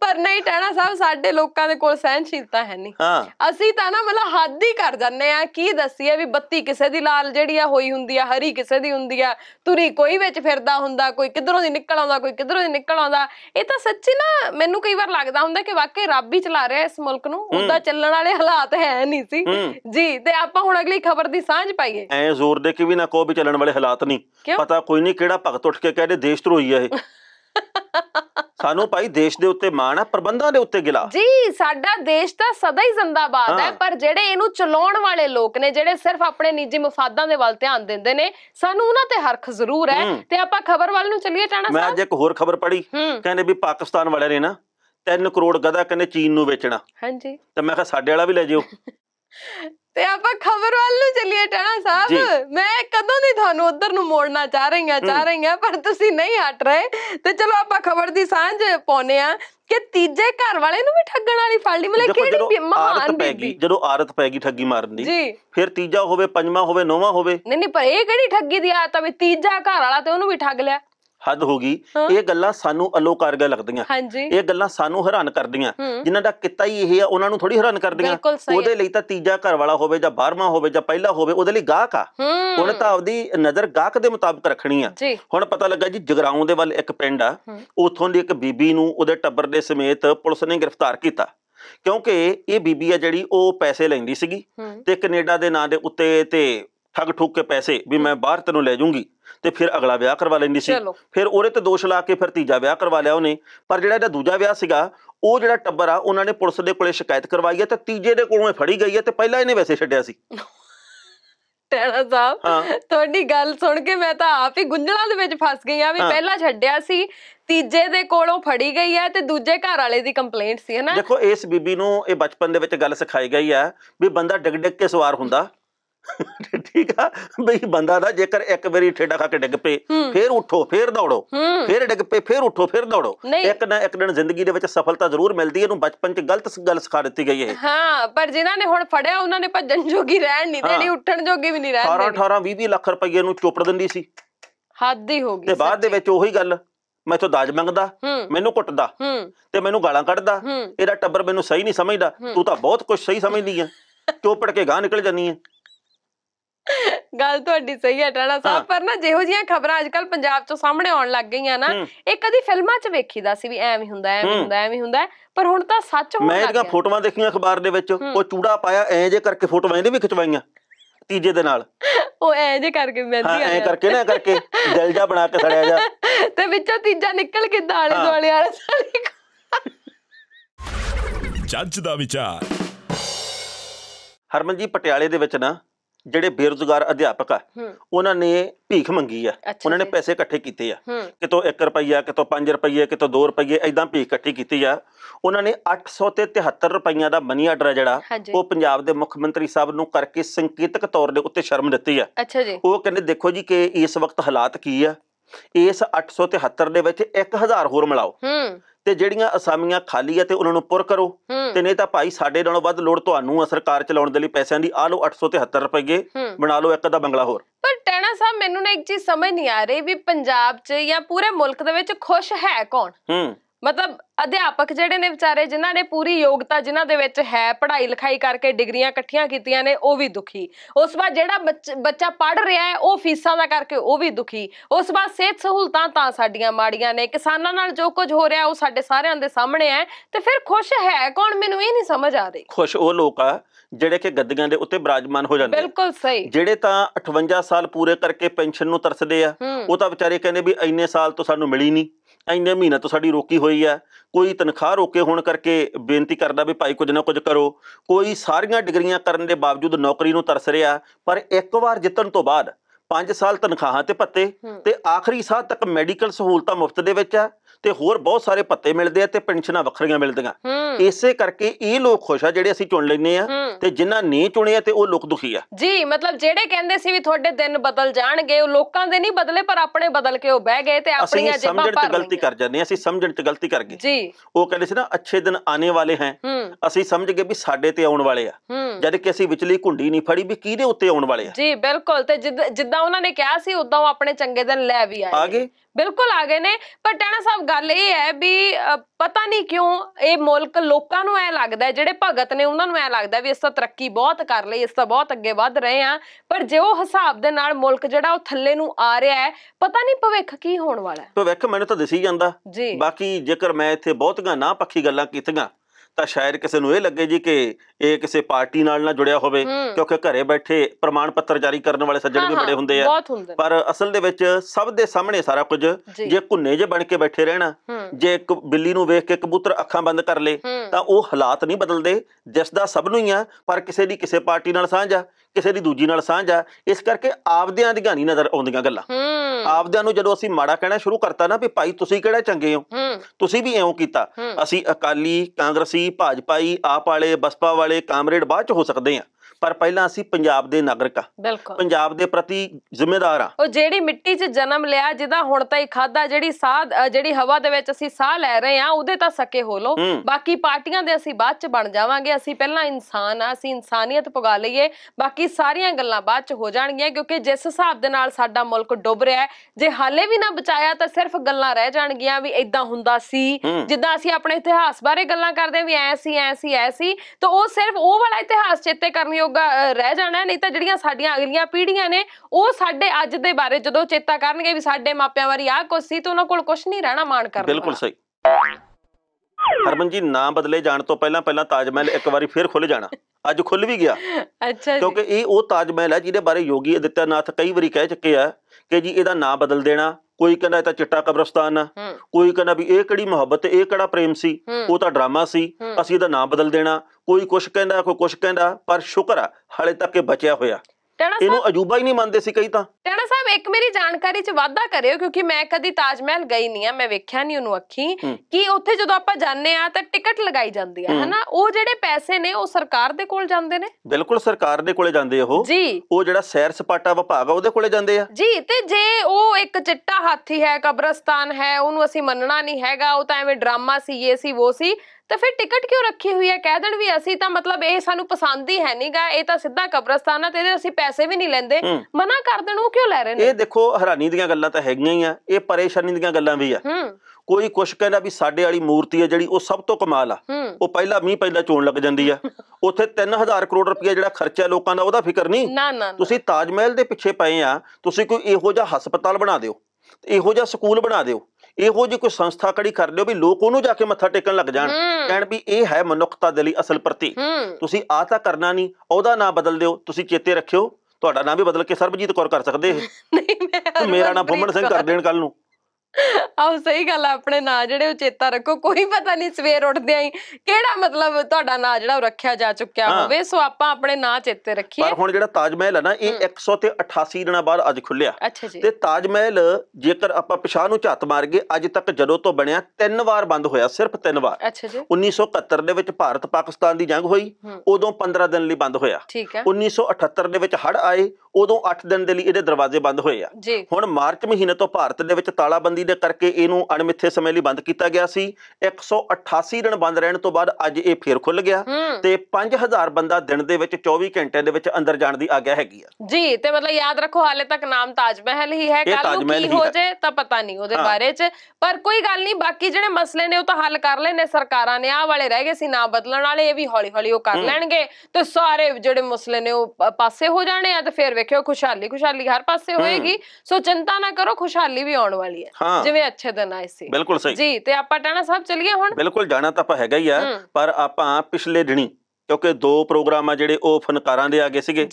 ਪਰ ਨਹੀਂ ਟਾਣਾ ਸਾਹਿਬ ਸਾਡੇ ਲੋਕਾਂ ਦੇ ਕੋਲ ਸਹਿਨਸ਼ੀਲਤਾ ਹੈ ਨਹੀਂ ਹਾਂ ਅਸੀਂ ਤਾਂ ਨਾ ਮਤਲਬ ਹੱਦ ਹੀ ਕਰ ਜਾਂਦੇ ਆ ਕੀ ਦੱਸੀਏ ਵੀ ਬੱਤੀ ਕਿਸੇ ਦੀ ਲਾਲ ਜਿਹੜੀ ਆ ਹੋਈ ਹੁੰਦੀ ਆ ਹਰੀ ਕਿਸੇ ਦੀ ਹੁੰਦੀ ਆ ਤੁਰੀ ਕੋਈ ਵਿੱਚ ਫਿਰਦਾ ਹੁੰਦਾ ਕੋਈ ਕਿਧਰੋਂ ਦੀ ਨਿਕਲ ਆਉਂਦਾ ਕੋਈ ਕਿਧਰੋਂ ਦੀ ਨਿਕਲ ਆਉਂਦਾ ਇਹ ਤਾਂ ਸੱਚੀ ਨਾ ਮੈਨੂੰ ਕਈ ਵਾਰ ਲੱਗਦਾ ਹੁੰਦਾ ਕਿ ਵਾਕਈ ਰੱਬ ਹੀ ਚਲਾ ਰਿਹਾ ਇਸ ਮੁਲਕ ਨੂੰ ਉਹਦਾ ਚੱਲਣ ਵਾਲੇ ਹਾਲਾਤ ਹੈ ਨਹੀਂ ਸੀ ਜੀ ਤੇ ਆਪਾਂ ਹੁਣ ਅਗਲੀ ਖਬਰ ਦੀ ਸਾਂਝ ਪਾਈਏ ਐ ਜ਼ੋਰ ਦੇ ਕੇ ਵੀ ਨਾ ਕੋ ਵੀ ਚੱਲਣ ਵਾਲੇ ਹਾਲਾਤ ਨਹੀਂ ਪਤਾ ਕੋਈ ਨਹੀਂ ਕਿਹੜਾ ਭਗਤ ਉੱਠ ਕੇ ਕਹਦੇ ਦੇਸ਼ ਧਰੋਈ ਆ ਇਹ ਸਾਨੂੰ ਭਾਈ ਦੇਸ਼ ਦੇ ਉੱਤੇ ਮਾਣ ਆ ਪ੍ਰਬੰਧਾਂ ਦੇ ਉੱਤੇ ਗਿਲਾ ਜੀ ਸਾਡਾ ਦੇਸ਼ ਤਾਂ ਸਦਾ ਹੀ ਜ਼ਿੰਦਾਬਾਦ ਹੈ ਪਰ ਜਿਹੜੇ ਇਹਨੂੰ ਚਲਾਉਣ ਵਾਲੇ ਲੋਕ ਨੇ ਜਿਹੜੇ ਸਿਰਫ ਆਪਣੇ ਨਿੱਜੀ ਮਫਾਦਾਂ ਦੇ ਵੱਲ ਧਿਆਨ ਦਿੰਦੇ ਨੇ ਸਾਨੂੰ ਉਹਨਾਂ ਤੇ ਹਰਖ ਜ਼ਰੂਰ ਹੈ ਤੇ ਆਪਾਂ ਖਬਰ ਵੱਲ ਨੂੰ ਚੱਲੀਏ ਟਾਣਾ ਸਾਹਿਬ ਮੈਂ ਅੱਜ ਇੱਕ ਹੋਰ ਖਬਰ ਪੜ੍ਹੀ ਕਹਿੰਦੇ ਵੀ ਪਾਕਿਸਤਾਨ ਵਾਲਿਆਂ ਨੇ ਨਾ 3 ਕਰੋੜ ਗਧਾ ਕਹਿੰਦੇ ਚੀਨ ਨੂੰ ਵੇਚਣਾ ਹਾਂਜੀ ਤੇ ਮੈਂ ਕਿਹਾ ਸਾਡੇ ਵਾਲਾ ਵੀ ਲੈ ਜਿਓ ਤੇ ਆਪਾਂ ਖਬਰ ਵੱਲ ਨੂੰ ਚੱਲੀਏ ਟਾਣਾ ਸਾਹਿਬ ਮੈਂ ਕਦੋਂ ਦੀ ਤੁਹਾਨੂੰ ਉਧਰ ਨੂੰ ਮੋੜਨਾ ਚਾਹ ਰਹੀ ਆ ਚਾਹ ਰਹੀ ਆ ਪਰ ਤੁਸੀਂ ਨਹੀਂ ਹਟ ਰਹੇ ਤੇ ਚਲੋ ਆਪਾਂ ਖਬਰ ਦੀ ਸਾਂਝ ਪਾਉਨੇ ਆ ਕਿ ਤੀਜੇ ਘਰ ਵਾਲੇ ਨੂੰ ਵੀ ਠੱਗਣ ਵਾਲੀ ਫੜ ਲਈ ਮਤਲਬ ਕਿਹੜੀ ਮਹਾਨ ਬੀਬੀ ਜਦੋਂ ਆਰਤ ਪੈ ਗਈ ਠੱਗੀ ਮਾਰਨ ਦੀ ਫਿਰ ਤੀਜਾ ਹੋਵੇ ਪੰਜਵਾਂ ਹੋਵੇ ਨੌਵਾਂ ਹੋਵੇ ਨਹੀਂ ਨਹੀਂ ਪਰ ਇਹ ਕਿਹੜੀ ਠੱਗੀ ਦੀ ਆਦਤ ਆ ਵੀ ਤੀਜਾ ਘਰ ਵਾਲਾ ਤੇ ਉਹਨੂੰ ਵੀ ਠੱਗ ਲਿਆ ਹੱਦ ਹੋ ਗਈ ਇਹ ਗੱਲਾਂ ਸਾਨੂੰ ਅਲੋਕਾਰਗਾ ਲੱਗਦੀਆਂ ਇਹ ਗੱਲਾਂ ਸਾਨੂੰ ਹੈਰਾਨ ਕਰਦੀਆਂ ਜਿਨ੍ਹਾਂ ਦਾ ਕਿੱਤਾ ਹੀ ਇਹ ਆ ਉਹਨਾਂ ਨੂੰ ਥੋੜੀ ਹੈਰਾਨ ਕਰਦੀਆਂ ਉਹਦੇ ਲਈ ਤਾਂ ਤੀਜਾ ਘਰ ਵਾਲਾ ਹੋਵੇ ਜਾਂ 12ਵਾਂ ਹੋਵੇ ਜਾਂ ਪਹਿਲਾ ਹੋਵੇ ਉਹਦੇ ਲਈ ਗਾਹਕ ਆ ਹੁਣ ਤਾਂ ਆਪਦੀ ਨਜ਼ਰ ਗਾਹਕ ਦੇ ਮੁਤਾਬਕ ਰੱਖਣੀ ਆ ਹੁਣ ਪਤਾ ਲੱਗਾ ਜੀ ਜਗਰਾਉਂ ਦੇ ਵੱਲ ਇੱਕ ਪਿੰਡ ਆ ਉਥੋਂ ਦੀ ਇੱਕ ਬੀਬੀ ਨੂੰ ਉਹਦੇ ਟੱਬਰ ਦੇ ਸਮੇਤ ਪੁਲਿਸ ਨੇ ਗ੍ਰਿਫਤਾਰ ਕੀਤਾ ਕਿਉਂਕਿ ਇਹ ਬੀਬੀ ਆ ਜਿਹੜੀ ਉਹ ਪੈਸੇ ਲੈਂਦੀ ਸੀਗੀ ਤੇ ਕੈਨੇਡਾ ਦੇ ਨਾਂ ਦੇ ਉੱਤੇ ਤੇ ਠੱਗ ਠੁੱਕ ਕੇ ਪੈਸੇ ਵੀ ਮੈਂ ਬਾਹਰ ਤੈਨੂੰ ਲੈ ਜਾਊਂਗੀ ਤੇ ਫਿਰ ਅਗਲਾ ਵਿਆਹ ਕਰਵਾ ਲੈਂਦੀ ਸੀ ਫਿਰ ਉਹਦੇ ਤੇ ਦੋਸ਼ ਲਾ ਕੇ ਫਿਰ ਤੀਜਾ ਵਿਆਹ ਕਰਵਾ ਲਿਆ ਉਹਨੇ ਪਰ ਜਿਹੜਾ ਇਹਦਾ ਦੂਜਾ ਵਿਆਹ ਸੀਗਾ ਉਹ ਜਿਹੜਾ ਟੱਬਰ ਆ ਉਹਨਾਂ ਨੇ ਪੁਲਿਸ ਦੇ ਕੋਲੇ ਸ਼ਿਕਾਇਤ ਕਰਵਾਈ ਹੈ ਤੇ ਤੀਜੇ ਦੇ ਕੋਲੋਂ ਫੜੀ ਗਈ ਹੈ ਤੇ ਪਹਿਲਾਂ ਇਹਨੇ ਵੈਸੇ ਛੱਡਿਆ ਸੀ ਟੈਣਾ ਸਾਹਿਬ ਤੁਹਾਡੀ ਗੱਲ ਸੁਣ ਕੇ ਮੈਂ ਤਾਂ ਆਪ ਹੀ ਗੁੰਝਲਾਂ ਦੇ ਵਿੱਚ ਫਸ ਗਈ ਆ ਵੀ ਪਹਿਲਾਂ ਛੱਡਿਆ ਸੀ ਤੀਜੇ ਦੇ ਕੋਲੋਂ ਫੜੀ ਗਈ ਹੈ ਤੇ ਦੂਜੇ ਘਰ ਵਾਲੇ ਦੀ ਕੰਪਲੇਂਟ ਸੀ ਨਾ ਦੇਖੋ ਇਸ ਬੀਬੀ ਨੂੰ ਇਹ ਬਚਪਨ ਦੇ ਵਿੱਚ ਗੱਲ ਸਿਖਾਈ ਗਈ ਆ ਵੀ ਬੰਦਾ ਡਿਗ ਡਿਗ ਕੇ ਸਵਾਰ ਹੁੰਦਾ ਠੀਕ ਆ ਬਈ ਬੰਦਾ ਦਾ ਜੇਕਰ ਇੱਕ ਵਾਰੀ ਠੇਡਾ ਖਾ ਕੇ ਡਿੱਗ ਪਏ ਫੇਰ ਉੱਠੋ ਫੇਰ ਦੌੜੋ ਫੇਰ ਡਿੱਗ ਪਏ ਫੇਰ ਉੱਠੋ ਫੇਰ ਦੌੜੋ ਇੱਕ ਨਾ ਇੱਕ ਦਿਨ ਜ਼ਿੰਦਗੀ ਦੇ ਵਿੱਚ ਸਫਲਤਾ ਜ਼ਰੂਰ ਮਿਲਦੀ ਹੈ ਇਹਨੂੰ ਬਚਪਨ 'ਚ ਗਲਤ ਗੱਲ ਸਿਖਾ ਦਿੱਤੀ ਗਈ ਹੈ ਹਾਂ ਪਰ ਜਿਨ੍ਹਾਂ ਨੇ ਹੁਣ ਫੜਿਆ ਉਹਨਾਂ ਨੇ ਭੱਜਣ ਜੋਗੀ ਰਹਿਣ ਨਹੀਂ ਦੇਣੀ ਉੱਠਣ ਜੋਗੀ ਵੀ ਨਹੀਂ ਰਹਿਣ 18 18 20 20 ਲੱਖ ਰੁਪਏ ਨੂੰ ਚੋਪੜ ਦਿੰਦੀ ਸੀ ਹੱਦ ਹੀ ਹੋ ਗਈ ਤੇ ਬਾਅਦ ਦੇ ਵਿੱਚ ਉਹੀ ਗੱਲ ਮੈਥੋਂ ਦਾਜ ਮੰਗਦਾ ਮੈਨੂੰ ਕੁੱਟਦਾ ਤੇ ਮੈਨੂੰ ਗਾਲਾਂ ਕੱਢਦਾ ਇਹਦਾ ਟੱਬਰ ਮੈਨੂੰ ਸਹੀ ਨਹੀਂ ਸਮਝਦਾ ਤੂੰ ਤਾਂ ਬਹੁਤ ਕੁਝ ਸਹੀ ਸਮਝਦੀ ਹੈ ਚੋਪੜ ਕੇ ਗਾਂ ਨਿਕਲ ਜਾਨੀ ਹੈ ਗੱਲ ਤੁਹਾਡੀ ਸਹੀ ਹੈ ਟਾਣਾ ਸਾਹਿਬ ਪਰ ਨਾ ਜਿਹੋ ਜੀਆਂ ਖਬਰਾਂ ਅੱਜਕੱਲ ਪੰਜਾਬ ਚੋਂ ਸਾਹਮਣੇ ਆਉਣ ਲੱਗ ਗਈਆਂ ਨਾ ਇਹ ਕਦੀ ਫਿਲਮਾਂ 'ਚ ਵੇਖੀਦਾ ਸੀ ਵੀ ਐਵੇਂ ਹੁੰਦਾ ਐਵੇਂ ਹੁੰਦਾ ਐਵੇਂ ਹੁੰਦਾ ਪਰ ਹੁਣ ਤਾਂ ਸੱਚ ਹੋ ਗਿਆ ਮੈਂ ਇਹਦੀਆਂ ਫੋਟੋਆਂ ਦੇਖੀਆਂ ਅਖਬਾਰ ਦੇ ਵਿੱਚ ਉਹ ਚੂੜਾ ਪਾਇਆ ਐਂ ਜੇ ਕਰਕੇ ਫੋਟੋਆਂ ਇਹਦੇ ਵੀ ਖਿਚਵਾਈਆਂ ਤੀਜੇ ਦੇ ਨਾਲ ਉਹ ਐ ਜੇ ਕਰਕੇ ਮਹਿੰਦੀ ਆ ਐ ਕਰਕੇ ਨਾ ਕਰਕੇ ਦਿਲ ਜਾ ਬਣਾ ਕੇ ਸੜਿਆ ਜਾ ਤੇ ਵਿੱਚੋਂ ਤੀਜਾ ਨਿਕਲ ਕਿੱਦਾਂ ਆਲੇ ਦੁਆਲੇ ਆਲੇ ਸਾਲੇ ਜੱਜ ਦਾ ਵਿਚਾਰ ਹਰਮਨਜੀਤ ਪਟਿਆਲੇ ਦੇ ਵਿੱਚ ਨਾ ਜਿਹੜੇ ਬੇਰੁਜ਼ਗਾਰ ਅਧਿਆਪਕ ਆ ਉਹਨਾਂ ਨੇ ਭੀਖ ਮੰਗੀ ਆ ਉਹਨਾਂ ਨੇ ਪੈਸੇ ਇਕੱਠੇ ਕੀਤੇ ਆ ਕਿਤੋਂ 1 ਰੁਪਈਆ ਕਿਤੋਂ 5 ਰੁਪਈਏ ਕਿਤੋਂ 2 ਰੁਪਈਏ ਐਦਾਂ ਭੀਖ ਇਕੱਠੀ ਕੀਤੀ ਆ ਉਹਨਾਂ ਨੇ 873 ਰੁਪਈਆ ਦਾ ਮਨੀ ਆਰਡਰ ਜਿਹੜਾ ਉਹ ਪੰਜਾਬ ਦੇ ਮੁੱਖ ਮੰਤਰੀ ਸਾਹਿਬ ਨੂੰ ਕਰਕੇ ਸੰਕੇਤਕ ਤੌਰ ਦੇ ਉੱਤੇ ਸ਼ਰਮ ਦਿੱਤੀ ਆ ਉਹ ਕਹਿੰਦੇ ਦੇਖੋ ਜੀ ਕਿ ਇਸ ਵਕਤ ਹਾਲਾਤ ਕੀ ਆ ਇਸ 873 ਦੇ ਵਿੱਚ 1000 ਹੋਰ ਮਿਲਾਓ ਤੇ ਜਿਹੜੀਆਂ ਅਸਾਮੀਆਂ ਖਾਲੀ ਆ ਤੇ ਉਹਨਾਂ ਨੂੰ ਪੁਰ ਕਰੋ ਤੇ ਨਹੀਂ ਤਾਂ ਭਾਈ ਸਾਡੇ ਨਾਲੋਂ ਵੱਧ ਲੋੜ ਤੁਹਾਨੂੰ ਆ ਸਰਕਾਰ ਚਲਾਉਣ ਦੇ ਲਈ ਪੈਸਿਆਂ ਦੀ ਆ ਲਓ 873 ਰੁਪਏ ਬਣਾ ਲਓ ਇੱਕ ਦਾ ਬੰਗਲਾ ਹੋਰ ਪਰ ਟੈਣਾ ਸਾਹਿਬ ਮੈਨੂੰ ਨਾ ਇੱਕ ਚੀਜ਼ ਸਮਝ ਨਹੀਂ ਆ ਰਹੀ ਵੀ ਪੰਜਾਬ 'ਚ ਜਾਂ ਪੂਰੇ ਮੁਲਕ ਦੇ ਵਿੱਚ ਖੁਸ਼ ਹੈ ਕੌਣ ਹੂੰ ਮਤਲਬ ਅਧਿਆਪਕ ਜਿਹੜੇ ਨੇ ਵਿਚਾਰੇ ਜਿਨ੍ਹਾਂ ਨੇ ਪੂਰੀ ਯੋਗਤਾ ਜਿਨ੍ਹਾਂ ਦੇ ਵਿੱਚ ਹੈ ਪੜ੍ਹਾਈ ਲਿਖਾਈ ਕਰਕੇ ਡਿਗਰੀਆਂ ਇਕੱਠੀਆਂ ਕੀਤੀਆਂ ਨੇ ਉਹ ਵੀ ਦੁਖੀ ਉਸ ਬਾਅਦ ਜਿਹੜਾ ਬੱਚਾ ਪੜ੍ਹ ਰਿਹਾ ਹੈ ਉਹ ਫੀਸਾਂ ਦਾ ਕਰਕੇ ਉਹ ਵੀ ਦੁਖੀ ਉਸ ਬਾਅਦ ਸਿਹਤ ਸਹੂਲਤਾਂ ਤਾਂ ਸਾਡੀਆਂ ਮਾੜੀਆਂ ਨੇ ਕਿਸਾਨਾਂ ਨਾਲ ਜੋ ਕੁਝ ਹੋ ਰਿਹਾ ਉਹ ਸਾਡੇ ਸਾਰਿਆਂ ਦੇ ਸਾਹਮਣੇ ਹੈ ਤੇ ਫਿਰ ਖੁਸ਼ ਹੈ ਕੌਣ ਮੈਨੂੰ ਇਹ ਨਹੀਂ ਸਮਝ ਆ ਰਹੀ ਖੁਸ਼ ਉਹ ਲੋਕ ਆ ਜਿਹੜੇ ਕਿ ਗੱਦੀਆਂ ਦੇ ਉੱਤੇ ਬਰਾਜਮਾਨ ਹੋ ਜਾਂਦੇ ਬਿਲਕੁਲ ਸਹੀ ਜਿਹੜੇ ਤਾਂ 58 ਸਾਲ ਪੂਰੇ ਕਰਕੇ ਪੈਨਸ਼ਨ ਨੂੰ ਤਰਸਦੇ ਆ ਉਹ ਤਾਂ ਵਿਚਾਰੇ ਕਹਿੰਦੇ ਵੀ ਇੰਨੇ ਸਾਲ ਤੋਂ ਸਾਨੂੰ ਮਿਲੀ ਨਹੀਂ ਇੰਨੇ ਮਹੀਨੇ ਤੋਂ ਸਾਡੀ ਰੋਕੀ ਹੋਈ ਹੈ ਕੋਈ ਤਨਖਾਹ ਰੋਕੇ ਹੋਣ ਕਰਕੇ ਬੇਨਤੀ ਕਰਦਾ ਵੀ ਭਾਈ ਕੁਝ ਨਾ ਕੁਝ ਕਰੋ ਕੋਈ ਸਾਰੀਆਂ ਡਿਗਰੀਆਂ ਕਰਨ ਦੇ ਬਾਵਜੂਦ ਨੌਕਰੀ ਨੂੰ ਤਰਸ ਰਿਹਾ ਪਰ ਇੱਕ ਵਾਰ ਜਿੱਤਣ ਤੋਂ ਬਾਅਦ 5 ਸਾਲ ਤਨਖਾਹਾਂ ਤੇ ਪੱਤੇ ਤੇ ਆਖਰੀ ਸਾਹ ਤੱਕ ਮੈਡੀਕਲ ਸਹੂਲਤਾਂ ਮੁਫਤ ਦੇ ਵਿੱਚ ਆ ਤੇ ਹੋਰ ਬਹੁਤ ਸਾਰੇ ਪੱਤੇ ਮਿਲਦੇ ਆ ਤੇ ਪੈਨਸ਼ਨਾਂ ਵੱਖਰੀਆਂ ਮਿਲਦੀਆਂ ਇਸੇ ਕਰਕੇ ਇਹ ਲੋਕ ਖੁਸ਼ ਆ ਜਿਹੜੇ ਅਸੀਂ ਚੁਣ ਲੈਨੇ ਆ ਤੇ ਜਿਨ੍ਹਾਂ ਨਹੀਂ ਚੁਣਿਆ ਤੇ ਉਹ ਲੋਕ ਦੁਖੀ ਆ ਜੀ ਮਤਲਬ ਜਿਹੜੇ ਕਹਿੰਦੇ ਸੀ ਵੀ ਤੁਹਾਡੇ ਦਿਨ ਬਦਲ ਜਾਣਗੇ ਉਹ ਲੋਕਾਂ ਦੇ ਨਹੀਂ ਬਦਲੇ ਪਰ ਆਪਣੇ ਬਦਲ ਕੇ ਉਹ ਬਹਿ ਗਏ ਤੇ ਆਪਣੀਆਂ ਜੇਬਾਂ ਭਰ ਸਮਝਣ ਚ ਗਲਤੀ ਕਰ ਜਾਂਦੇ ਆ ਅਸੀਂ ਸਮਝਣ ਤੇ ਗਲਤੀ ਕਰ ਗਏ ਜੀ ਉਹ ਕਹਿੰਦੇ ਸੀ ਨਾ ਅੱਛੇ ਦਿਨ ਆਨੇ ਵਾਲੇ ਹਨ ਅਸੀਂ ਸਮਝ ਗਏ ਵੀ ਸਾਡੇ ਤੇ ਆਉਣ ਵਾਲੇ ਆ ਜਦ ਕਿ ਅਸੀਂ ਵਿਚਲੀ ਘੁੰਡੀ ਨਹੀਂ ਫੜੀ ਵੀ ਕਿਹਦੇ ਉੱਤੇ ਆਉਣ ਵਾਲੇ ਆ ਜੀ ਬਿਲਕੁਲ ਤੇ ਜਿੱਦਾਂ ਉਹਨਾਂ ਨੇ ਕਿਹਾ ਸੀ ਉਦਾਂ ਉਹ ਆਪਣੇ ਚੰਗੇ ਦਿਨ ਲੈ ਵੀ ਆਏ ਆ ਗਏ ਬਿਲਕੁਲ ਆ ਗਏ ਨੇ ਪਰ ਟੈਣਾ ਸਾਹਿਬ ਗੱਲ ਇਹ ਹੈ ਵੀ ਪਤਾ ਨਹੀਂ ਕਿਉਂ ਇਹ ਮੁਲਕ ਲੋਕਾਂ ਨੂੰ ਐ ਲੱਗਦਾ ਜਿਹੜੇ ਭਗਤ ਨੇ ਉਹਨਾਂ ਨੂੰ ਐ ਲੱਗਦਾ ਵੀ ਇਸ ਤਾਂ ਤਰੱਕੀ ਬਹੁਤ ਕਰ ਲਈ ਇਸ ਤਾਂ ਬਹੁਤ ਅੱਗੇ ਵੱਧ ਰਹੇ ਆ ਪਰ ਜੇ ਉਹ ਹਿਸਾਬ ਦੇ ਨਾਲ ਮੁਲਕ ਜਿਹੜਾ ਉਹ ਥੱਲੇ ਨੂੰ ਆ ਰਿਹਾ ਹੈ ਪਤਾ ਨਹੀਂ ਭਵਿੱਖ ਕੀ ਹੋਣ ਵਾਲਾ ਹੈ ਭਵਿੱਖ ਮੈਨੂੰ ਤਾਂ ਦਿਸੀ ਜਾਂਦਾ ਬਾਕੀ ਜੇਕਰ ਮੈਂ ਇੱਥੇ ਬਹੁਤ ਗਾਂ ਨਾ ਪੱਖੀ ਗੱਲਾਂ ਕੀਤੀਆਂ ਤਾਂ ਸ਼ਾਇਦ ਕਿਸੇ ਨੂੰ ਇਹ ਲੱਗੇ ਜੀ ਕਿ ਇਹ ਕਿਸੇ ਪਾਰਟੀ ਨਾਲ ਨਾ ਜੁੜਿਆ ਹੋਵੇ ਕਿਉਂਕਿ ਘਰੇ ਬੈਠੇ ਪ੍ਰਮਾਣ ਪੱਤਰ ਜਾਰੀ ਕਰਨ ਵਾਲੇ ਸੱਜਣ ਵੀ ਬੜੇ ਹੁੰਦੇ ਆ ਪਰ ਅਸਲ ਦੇ ਵਿੱਚ ਸਭ ਦੇ ਸਾਹਮਣੇ ਸਾਰਾ ਕੁਝ ਜੇ ਘੁੰਨੇ ਜੇ ਬਣ ਕੇ ਬੈਠੇ ਰਹਿਣਾ ਜੇ ਇੱਕ ਬਿੱਲੀ ਨੂੰ ਵੇਖ ਕੇ ਕਬੂਤਰ ਅੱਖਾਂ ਬੰਦ ਕਰ ਲੇ ਤਾਂ ਉਹ ਹਾਲਾਤ ਨਹੀਂ ਬਦਲਦੇ ਜਿਸ ਦਾ ਸਭ ਨੂੰ ਹੀ ਆ ਪਰ ਕਿਸੇ ਦੀ ਕਿਸੇ ਪਾਰਟੀ ਨਾਲ ਸਾਂਝ ਆ ਕਿਸੇ ਦੀ ਦੂਜੀ ਨਾਲ ਸਾਂਝਾ ਇਸ ਕਰਕੇ ਆਪਦਿਆਂ ਦੀਆਂ ਨਹੀਂ ਨਜ਼ਰ ਆਉਂਦੀਆਂ ਗੱਲਾਂ ਆਪਦਿਆਂ ਨੂੰ ਜਦੋਂ ਅਸੀਂ ਮਾੜਾ ਕਹਿਣਾ ਸ਼ੁਰੂ ਕਰਤਾ ਨਾ ਵੀ ਭਾਈ ਤੁਸੀਂ ਕਿਹੜਾ ਚੰਗੇ ਹੋ ਤੁਸੀਂ ਵੀ ਐਉਂ ਕੀਤਾ ਅਸੀਂ ਅਕਾਲੀ ਕਾਂਗਰਸੀ ਭਾਜਪਾਈ ਆਪ ਵਾਲੇ ਬਸਪਾ ਵਾਲੇ ਕਾਮਰੇਡ ਬਾਅਦ ਚ ਹੋ ਸਕਦੇ ਆ ਪਰ ਪਹਿਲਾਂ ਅਸੀਂ ਪੰਜਾਬ ਦੇ ਨਾਗਰਿਕ ਆ ਪੰਜਾਬ ਦੇ ਪ੍ਰਤੀ ਜ਼ਿੰਮੇਦਾਰ ਆ ਉਹ ਜਿਹੜੀ ਮਿੱਟੀ 'ਚ ਜਨਮ ਲਿਆ ਜਿਹਦਾ ਹੁਣ ਤਾਂ ਹੀ ਖਾਦਾ ਜਿਹੜੀ ਸਾਹ ਜਿਹੜੀ ਹਵਾ ਦੇ ਵਿੱਚ ਅਸੀਂ ਸਾਹ ਲੈ ਰਹੇ ਆ ਉਹਦੇ ਤਾਂ ਸਕੇ ਹੋ ਲੋ ਬਾਕੀ ਪਾਰਟੀਆਂ ਦੇ ਅਸੀਂ ਬਾਅਦ 'ਚ ਬਣ ਜਾਵਾਂਗੇ ਅਸੀਂ ਪਹਿਲਾਂ ਇਨਸਾਨ ਆ ਅਸੀਂ ਇਨਸਾਨੀਅਤ ਪੁਗਾ ਲਈਏ ਬਾਕੀ ਸਾਰੀਆਂ ਗੱਲਾਂ ਬਾਅਦ 'ਚ ਹੋ ਜਾਣਗੀਆਂ ਕਿਉਂਕਿ ਜਿਸ ਹਿਸਾਬ ਦੇ ਨਾਲ ਸਾਡਾ ਮੁਲਕ ਡੁੱਬ ਰਿਹਾ ਹੈ ਜੇ ਹਾਲੇ ਵੀ ਨਾ ਬਚਾਇਆ ਤਾਂ ਸਿਰਫ ਗੱਲਾਂ ਰਹਿ ਜਾਣਗੀਆਂ ਵੀ ਇਦਾਂ ਹੁੰਦਾ ਸੀ ਜਿੱਦਾਂ ਅਸੀਂ ਆਪਣੇ ਇਤਿਹਾਸ ਬਾਰੇ ਗੱਲਾਂ ਕਰਦੇ ਵੀ ਐ ਸੀ ਐ ਸੀ ਐ ਸੀ ਤਾਂ ਉਹ ਸਿਰਫ ਉਹ ਵਾਲਾ ਇਤਿਹਾਸ ਚੇਤੇ ਕਰਨ ਜੋਗਾ ਰਹਿ ਜਾਣਾ ਨਹੀਂ ਤਾਂ ਜਿਹੜੀਆਂ ਸਾਡੀਆਂ ਅਗਲੀਆਂ ਪੀੜ੍ਹੀਆਂ ਨੇ ਉਹ ਸਾਡੇ ਅੱਜ ਦੇ ਬਾਰੇ ਜਦੋਂ ਚੇਤਾ ਕਰਨਗੇ ਵੀ ਸਾਡੇ ਮਾਪਿਆਂ ਵਾਰੀ ਆਹ ਕੁਝ ਸੀ ਤਾਂ ਉਹਨਾਂ ਕੋਲ ਕੁਝ ਨਹੀਂ ਰਹਿਣਾ ਮਾਣ ਕਰਨਾ ਬਿਲਕੁਲ ਸਹੀ ਹਰਮਨ ਜੀ ਨਾਮ ਬਦਲੇ ਜਾਣ ਤੋਂ ਪਹਿਲਾਂ ਪਹਿਲਾਂ ਤਾਜ ਮਹਿਲ ਇੱਕ ਵਾਰੀ ਫੇਰ ਖੁੱਲ ਜਾਣਾ ਅੱਜ ਖੁੱਲ ਵੀ ਗਿਆ ਅੱਛਾ ਜੀ ਕਿਉਂਕਿ ਇਹ ਉਹ ਤਾਜ ਮਹਿਲ ਹੈ ਜਿਹਦੇ ਬਾਰੇ ਯੋਗੀ ਅਦਿੱਤਿਆਨਾਥ ਕਈ ਵਾਰੀ ਕਹਿ ਚੁੱਕੇ ਆ ਕਿ ਜੀ ਇਹਦਾ ਨਾਮ ਬਦਲ ਦੇਣਾ ਕੋਈ ਕਹਿੰਦਾ ਇਹ ਤਾਂ ਚਿੱਟਾ ਕਬਰਸਤਾਨ ਆ ਕੋਈ ਕਹਿੰਦਾ ਵੀ ਇਹ ਕਿਹੜੀ ਮੁਹੱਬਤ ਇਹ ਕਿਹੜਾ ਪ੍ਰੇਮ ਸੀ ਉਹ ਤਾਂ ਡਰਾਮਾ ਸੀ ਅਸੀਂ ਇਹਦਾ ਨਾਮ ਬਦਲ ਦੇਣਾ ਕੋਈ ਕੁਝ ਕਹਿੰਦਾ ਕੋਈ ਕੁਝ ਕਹਿੰਦਾ ਪਰ ਸ਼ੁਕਰ ਆ ਹਾਲੇ ਤੱਕ ਇਹ ਬਚਿਆ ਹੋਇਆ ਟੈਣਾ ਇਹਨੂੰ ਅਜੂਬਾ ਹੀ ਨਹੀਂ ਮੰਨਦੇ ਸੀ ਕਈ ਤਾਂ ਟੈਣਾ ਸਾਹਿਬ ਇੱਕ ਮੇਰੀ ਜਾਣਕਾਰੀ 'ਚ ਵਾਅਦਾ ਕਰਿਓ ਕਿਉਂਕਿ ਮੈਂ ਕਦੀ ਤਾਜ ਮਹਿਲ ਗਈ ਨਹੀਂ ਆ ਮੈਂ ਵੇਖਿਆ ਨਹੀਂ ਉਹਨੂੰ ਅੱਖੀ ਕਿ ਉੱਥੇ ਜਦੋਂ ਆਪਾਂ ਜਾਂਦੇ ਆ ਤਾਂ ਟਿਕਟ ਲਗਾਈ ਜਾਂਦੀ ਆ ਹਨਾ ਉਹ ਜਿਹੜੇ ਪੈਸੇ ਨੇ ਉਹ ਸਰਕਾਰ ਦੇ ਕੋਲ ਜਾਂਦੇ ਨੇ ਬਿਲਕੁਲ ਸਰਕਾਰ ਦੇ ਕੋਲੇ ਜਾਂਦੇ ਉਹ ਜੀ ਉਹ ਜਿਹੜਾ ਸੈਰ ਸਪਾਟਾ ਵਿਭਾਗ ਆ ਉਹਦੇ ਕੋਲੇ ਜਾਂਦੇ ਆ ਜੀ ਤੇ ਜੇ ਉਹ ਇੱਕ ਚਿੱਟਾ ਹਾਥੀ ਹੈ ਕਬਰਸਤਾਨ ਹੈ ਉਹਨੂੰ ਅਸੀਂ ਮੰਨਣਾ ਨਹੀਂ ਹੈਗਾ ਉਹ ਤਾਂ ਐਵੇਂ ਡਰਾਮਾ ਸੀ ਇਹ ਸੀ ਉਹ ਸੀ ਤਾਂ ਫਿਰ ਟਿਕਟ ਕਿਉਂ ਰੱਖੀ ਹੋਈ ਹੈ ਕਹਿ ਦੇਣ ਵੀ ਅਸੀਂ ਤਾਂ ਮਤਲਬ ਇਹ ਸਾਨੂੰ ਪਸੰਦ ਹੀ ਹੈ ਨਹੀਂਗਾ ਇਹ ਤਾਂ ਸਿੱਧਾ ਕਬਰਸਤਾਨ ਹੈ ਤੇ ਇਹਦੇ ਅਸੀਂ ਪੈਸੇ ਵੀ ਨਹੀਂ ਲੈਂਦੇ ਮਨਾ ਕਰ ਦੇਣ ਉਹ ਕਿਉਂ ਲੈ ਰਹੇ ਨੇ ਇਹ ਦੇਖੋ ਹੈਰਾਨੀ ਦੀਆਂ ਗੱਲਾਂ ਤਾਂ ਹੈਗੀਆਂ ਹੀ ਆ ਇਹ ਪਰੇਸ਼ਾਨੀ ਦੀਆਂ ਗੱਲਾਂ ਵੀ ਆ ਕੋਈ ਕੁਛ ਕਹਿੰਦਾ ਵੀ ਸਾਡੇ ਵਾਲੀ ਮੂਰਤੀ ਹੈ ਜਿਹੜੀ ਉਹ ਸਭ ਤੋਂ ਕਮਾਲ ਆ ਉਹ ਪਹਿਲਾ ਮੀਂਹ ਪਹਿਲਾ ਚੋਣ ਲੱਗ ਜਾਂਦੀ ਆ ਉੱਥੇ 3000 ਕਰੋੜ ਰੁਪਏ ਜਿਹੜਾ ਖਰਚਾ ਲੋਕਾਂ ਦਾ ਉਹਦਾ ਫਿਕਰ ਨਹੀਂ ਤੁਸੀਂ ਤਾਜ ਮਹਿਲ ਦੇ ਪਿੱਛੇ ਪਏ ਆ ਤੁਸੀਂ ਕੋਈ ਇਹੋ ਜਿਹਾ ਹਸਪਤਾਲ ਬਣਾ ਦਿਓ ਇਹੋ ਜਿਹਾ ਸਕੂਲ ਬਣਾ ਦਿਓ ਇਹੋ ਜਿਹੀ ਕੋਈ ਸੰਸਥਾ ਕੜੀ ਕਰ ਲਿਓ ਵੀ ਲੋਕ ਉਹਨੂੰ ਜਾ ਕੇ ਮੱਥਾ ਟੇਕਣ ਲੱਗ ਜਾਣ ਕਹਿਣ ਵੀ ਇਹ ਹੈ ਮਨੁੱਖਤਾ ਦੇ ਲਈ ਅਸਲ ਪ੍ਰਤੀ ਤੁਸੀਂ ਆ ਤਾਂ ਕਰਨਾ ਨਹੀਂ ਉਹਦਾ ਨਾਂ ਬਦਲ ਦਿਓ ਤੁਸੀਂ ਚੇਤੇ ਰੱਖਿਓ ਤੁਹਾਡਾ ਨਾਂ ਵੀ ਬਦਲ ਕੇ ਸਰਬਜੀਤ ਕੌਰ ਕਰ ਸਕਦੇ ਇਹ ਮੇਰਾ ਨਾਂ ਭੁੰਮਣ ਸਿੰਘ ਕਰ ਦੇਣ ਕੱਲ ਨੂੰ ਆਹ ਸਹੀ ਗੱਲ ਆ ਆਪਣੇ ਨਾਂ ਜਿਹੜੇ ਉਹ ਚੇਤਾ ਰੱਖੋ ਕੋਈ ਪਤਾ ਨਹੀਂ ਸਵੇਰ ਉੱਠਦੇ ਆਂ ਕਿਹੜਾ ਮਤਲਬ ਤੁਹਾਡਾ ਨਾਂ ਜਿਹੜਾ ਉਹ ਰੱਖਿਆ ਜਾ ਚੁੱਕਿਆ ਹੋਵੇ ਸੋ ਆਪਾਂ ਆਪਣੇ ਨਾਂ ਚੇਤੇ ਰੱਖੀਏ ਪਰ ਹੁਣ ਜਿਹੜਾ ਤਾਜ ਮਹਿਲ ਹੈ ਨਾ ਇਹ 188 ਦਿਨਾਂ ਬਾਅਦ ਅੱਜ ਖੁੱਲਿਆ ਤੇ ਤਾਜ ਮਹਿਲ ਜੇਕਰ ਆਪਾਂ ਪਛਾਣ ਨੂੰ ਝਾਤ ਮਾਰ ਗਏ ਅੱਜ ਤੱਕ ਜਦੋਂ ਤੋਂ ਬਣਿਆ ਤਿੰਨ ਵਾਰ ਬੰਦ ਹੋਇਆ ਸਿਰਫ ਤਿੰਨ ਵਾਰ 1971 ਦੇ ਵਿੱਚ ਭਾਰਤ ਪਾਕਿਸਤਾਨ ਦੀ ਜੰਗ ਹੋਈ ਉਦੋਂ 15 ਦਿਨ ਲਈ ਬੰਦ ਹੋਇਆ 1978 ਦੇ ਵਿੱਚ ਹੜ ਆਏ ਉਦੋਂ 8 ਦਿਨ ਦੇ ਲਈ ਇਹਦੇ ਦਰਵਾਜ਼ੇ ਬੰਦ ਹੋਏ ਆ ਹੁਣ ਮਾਰਚ ਮਹੀਨੇ ਤੋਂ ਭਾਰਤ ਦੇ ਵਿੱਚ ਤਾਲਾ ਪਾਬੰਦੀ ਦੇ ਕਰਕੇ ਇਹਨੂੰ ਅਣਮਿੱਥੇ ਸਮੇਂ ਲਈ ਬੰਦ ਕੀਤਾ ਗਿਆ ਸੀ 188 ਦਿਨ ਬੰਦ ਰਹਿਣ ਤੋਂ ਬਾਅਦ ਅੱਜ ਇਹ ਫੇਰ ਖੁੱਲ ਗਿਆ ਤੇ 5000 ਬੰਦਾ ਦਿਨ ਦੇ ਵਿੱਚ 24 ਘੰਟੇ ਦੇ ਵਿੱਚ ਅੰਦਰ ਜਾਣ ਦੀ ਆਗਿਆ ਹੈਗੀ ਆ ਜੀ ਤੇ ਮਤਲਬ ਯਾਦ ਰੱਖੋ ਹਾਲੇ ਤੱਕ ਨਾਮ ਤਾਜ ਮਹਿਲ ਹੀ ਹੈ ਕੱਲ ਨੂੰ ਕੀ ਹੋ ਜੇ ਤਾਂ ਪਤਾ ਨਹੀਂ ਉਹਦੇ ਬਾਰੇ 'ਚ ਪਰ ਕੋਈ ਗੱਲ ਨਹੀਂ ਬਾਕੀ ਜਿਹੜੇ ਮਸਲੇ ਨੇ ਉਹ ਤਾਂ ਹੱਲ ਕਰ ਲੈਣੇ ਸਰਕਾਰਾਂ ਨੇ ਆ ਵਾਲੇ ਰਹਿ ਗਏ ਸੀ ਨਾਮ ਬਦਲਣ ਵਾਲੇ ਇਹ ਵੀ ਹੌਲੀ-ਹੌਲੀ ਉਹ ਕਰ ਲੈਣਗੇ ਤੇ ਸਾਰੇ ਜਿਹੜੇ ਮਸਲੇ ਨੇ ਉਹ ਪਾਸੇ ਹੋ ਜਾਣੇ ਆ ਤੇ ਫੇਰ ਵੇਖਿਓ ਖੁਸ਼ਹਾਲੀ ਖੁਸ਼ਹਾਲੀ ਹਰ ਪਾਸੇ ਹੋਏਗੀ ਸੋ ਚਿੰਤਾ ਨਾ ਕਰੋ ਖੁਸ਼ਹਾਲੀ ਵੀ ਆਉਣ ਵਾਲੀ ਹੈ ਹਾਂ ਜਿਵੇਂ ਅੱਛੇ ਦਿਨ ਆਏ ਸੀ ਬਿਲਕੁਲ ਸਹੀ ਜੀ ਤੇ ਆਪਾਂ ਟਾਣਾ ਸਾਹਿਬ ਚਲੀਏ ਹੁਣ ਬਿਲਕੁਲ ਜਾਣਾ ਤਾਂ ਆਪਾਂ ਹੈਗਾ ਹੀ ਆ ਪਰ ਆਪਾਂ ਪਿਛਲੇ ਦਿਨੀ ਕਿਉਂਕਿ ਦੋ ਪ੍ਰੋਗਰਾਮ ਆ ਜਿਹੜੇ ਉਹ ਫਨਕਾਰਾਂ ਦੇ ਆ ਗਏ ਸੀਗੇ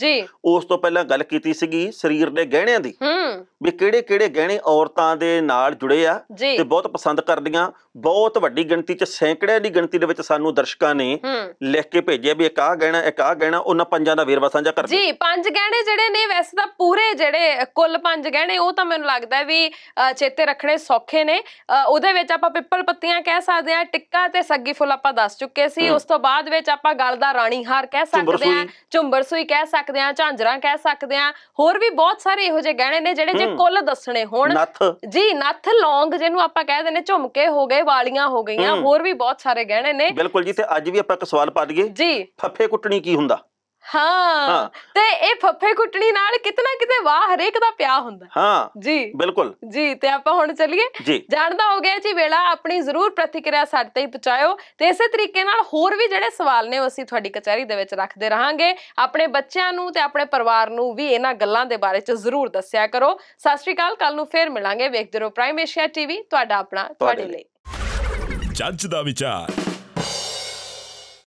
ਉਸ ਤੋਂ ਪਹਿਲਾਂ ਗੱਲ ਕੀਤੀ ਸੀਗੀ ਸਰੀਰ ਦੇ ਗਹਿਣਿਆਂ ਦੀ ਹੂੰ ਵੀ ਕਿਹੜੇ ਕਿਹੜੇ ਗਹਿਣੇ ਔਰਤਾਂ ਦੇ ਨਾਲ ਜੁੜੇ ਆ ਤੇ ਬਹੁਤ ਪਸੰਦ ਕਰਦੀਆਂ ਬਹੁਤ ਵੱਡੀ ਗਿਣਤੀ ਚ ਸੈਂਕੜਿਆਂ ਦੀ ਗਿਣਤੀ ਦੇ ਵਿੱਚ ਸਾਨੂੰ ਦਰਸ਼ਕਾਂ ਨੇ ਲਿਖ ਕੇ ਭੇਜਿਆ ਵੀ ਇੱਕ ਆ ਗਹਿਣਾ ਇੱਕ ਆ ਗਹਿਣਾ ਉਹਨਾਂ ਪੰਜਾਂ ਦਾ ਵੇਰਵਾ ਸਾਂਝਾ ਕਰਦੇ ਜੀ ਪੰਜ ਗਹਿਣੇ ਜਿਹੜੇ ਨੇ ਵੈਸੇ ਤਾਂ ਪੂਰੇ ਜਿਹੜੇ ਕੁੱਲ ਪੰਜ ਗਹਿਣੇ ਉਹ ਤਾਂ ਮੈਨੂੰ ਲੱਗਦਾ ਵੀ ਚੇਤੇ ਰੱਖਣੇ ਸੌਖੇ ਨੇ ਉਹਦੇ ਵਿੱਚ ਆਪਾਂ ਪਿੱਪਲ ਪੱਤੀਆਂ ਕਹਿ ਸਕਦੇ ਆ ਟਿੱਕਾ ਤੇ ਸੱਗੀ ਫੁੱਲ ਆਪਾਂ ਦੱਸ ਚੁੱਕੇ ਸੀ ਉਸ ਤੋਂ ਬਾਅਦ ਵਿੱਚ ਆਪਾਂ ਗਲ ਦਾ ਰਾਣੀ ਹਾਰ ਕਹਿ ਸਕਦੇ ਆ ਝੁੰਬਰ ਸੂਈ ਕਹਿ ਸਕਦੇ ਆ ਝਾਂਜਰਾ ਕਹਿ ਸਕਦੇ ਆ ਹੋਰ ਵੀ ਬਹੁਤ ਸਾਰੇ ਇਹੋ ਜਿਹੇ ਗਹਿਣੇ ਨੇ ਜਿਹੜੇ ਜੇ ਕੁੱਲ ਦੱਸਣੇ ਹੋਣ ਜੀ ਨੱਥ ਲੌਂਗ ਜਿਹਨੂੰ ਆਪਾਂ ਕਹਿ ਦਿੰਦੇ ਝੁੰਮਕੇ ਹੋ ਗਏ ਵਾਲੀਆਂ ਹੋ ਗਈਆਂ ਹੋਰ ਵੀ ਬਹੁਤ ਸਾਰੇ ਗਹਿਣੇ ਨੇ ਬਿਲਕੁਲ ਜੀ ਤੇ ਅੱਜ ਵੀ ਆਪਾਂ ਇੱਕ ਸਵਾਲ ਪਾ ਲਈਏ ਜੀ ਫੱਫੇ ਕੁੱਟਣੀ ਕੀ ਹੁੰਦਾ ਹਾਂ ਤੇ ਇਹ ਫੱਫੇ ਕੁੱਟਣੀ ਨਾਲ ਕਿਤਨਾ ਕਿਤੇ ਵਾਹ ਹਰੇਕ ਦਾ ਪਿਆ ਹੁੰਦਾ ਹਾਂ ਜੀ ਬਿਲਕੁਲ ਜੀ ਤੇ ਆਪਾਂ ਹੁਣ ਚੱਲੀਏ ਜਾਣਦਾ ਹੋ ਗਿਆ ਜੀ ਵੇਲਾ ਆਪਣੀ ਜ਼ਰੂਰ ਪ੍ਰਤੀਕਿਰਿਆ ਸਾਡੇ ਤੇ ਪਹੁੰਚਾਇਓ ਤੇ ਇਸੇ ਤਰੀਕੇ ਨਾਲ ਹੋਰ ਵੀ ਜਿਹੜੇ ਸਵਾਲ ਨੇ ਅਸੀਂ ਤੁਹਾਡੀ ਕਚਹਿਰੀ ਦੇ ਵਿੱਚ ਰੱਖਦੇ ਰਹਾਂਗੇ ਆਪਣੇ ਬੱਚਿਆਂ ਨੂੰ ਤੇ ਆਪਣੇ ਪਰਿਵਾਰ ਨੂੰ ਵੀ ਇਹਨਾਂ ਗੱਲਾਂ ਦੇ ਬਾਰੇ 'ਚ ਜ਼ਰੂਰ ਦੱਸਿਆ ਕਰੋ ਸਤਿ ਸ਼੍ਰੀ ਅਕਾਲ ਕੱਲ ਨੂੰ ਫੇਰ ਮਿਲਾਂਗੇ ਵੇਖਦੇ ਰਹੋ ਪ੍ਰਾਈਮ ਏਸ਼ੀਆ ਟੀਵੀ ਤੁਹਾਡਾ ਆਪਣਾ ਤੁਹਾਡੇ ਲਈ ジャッジだみちゃん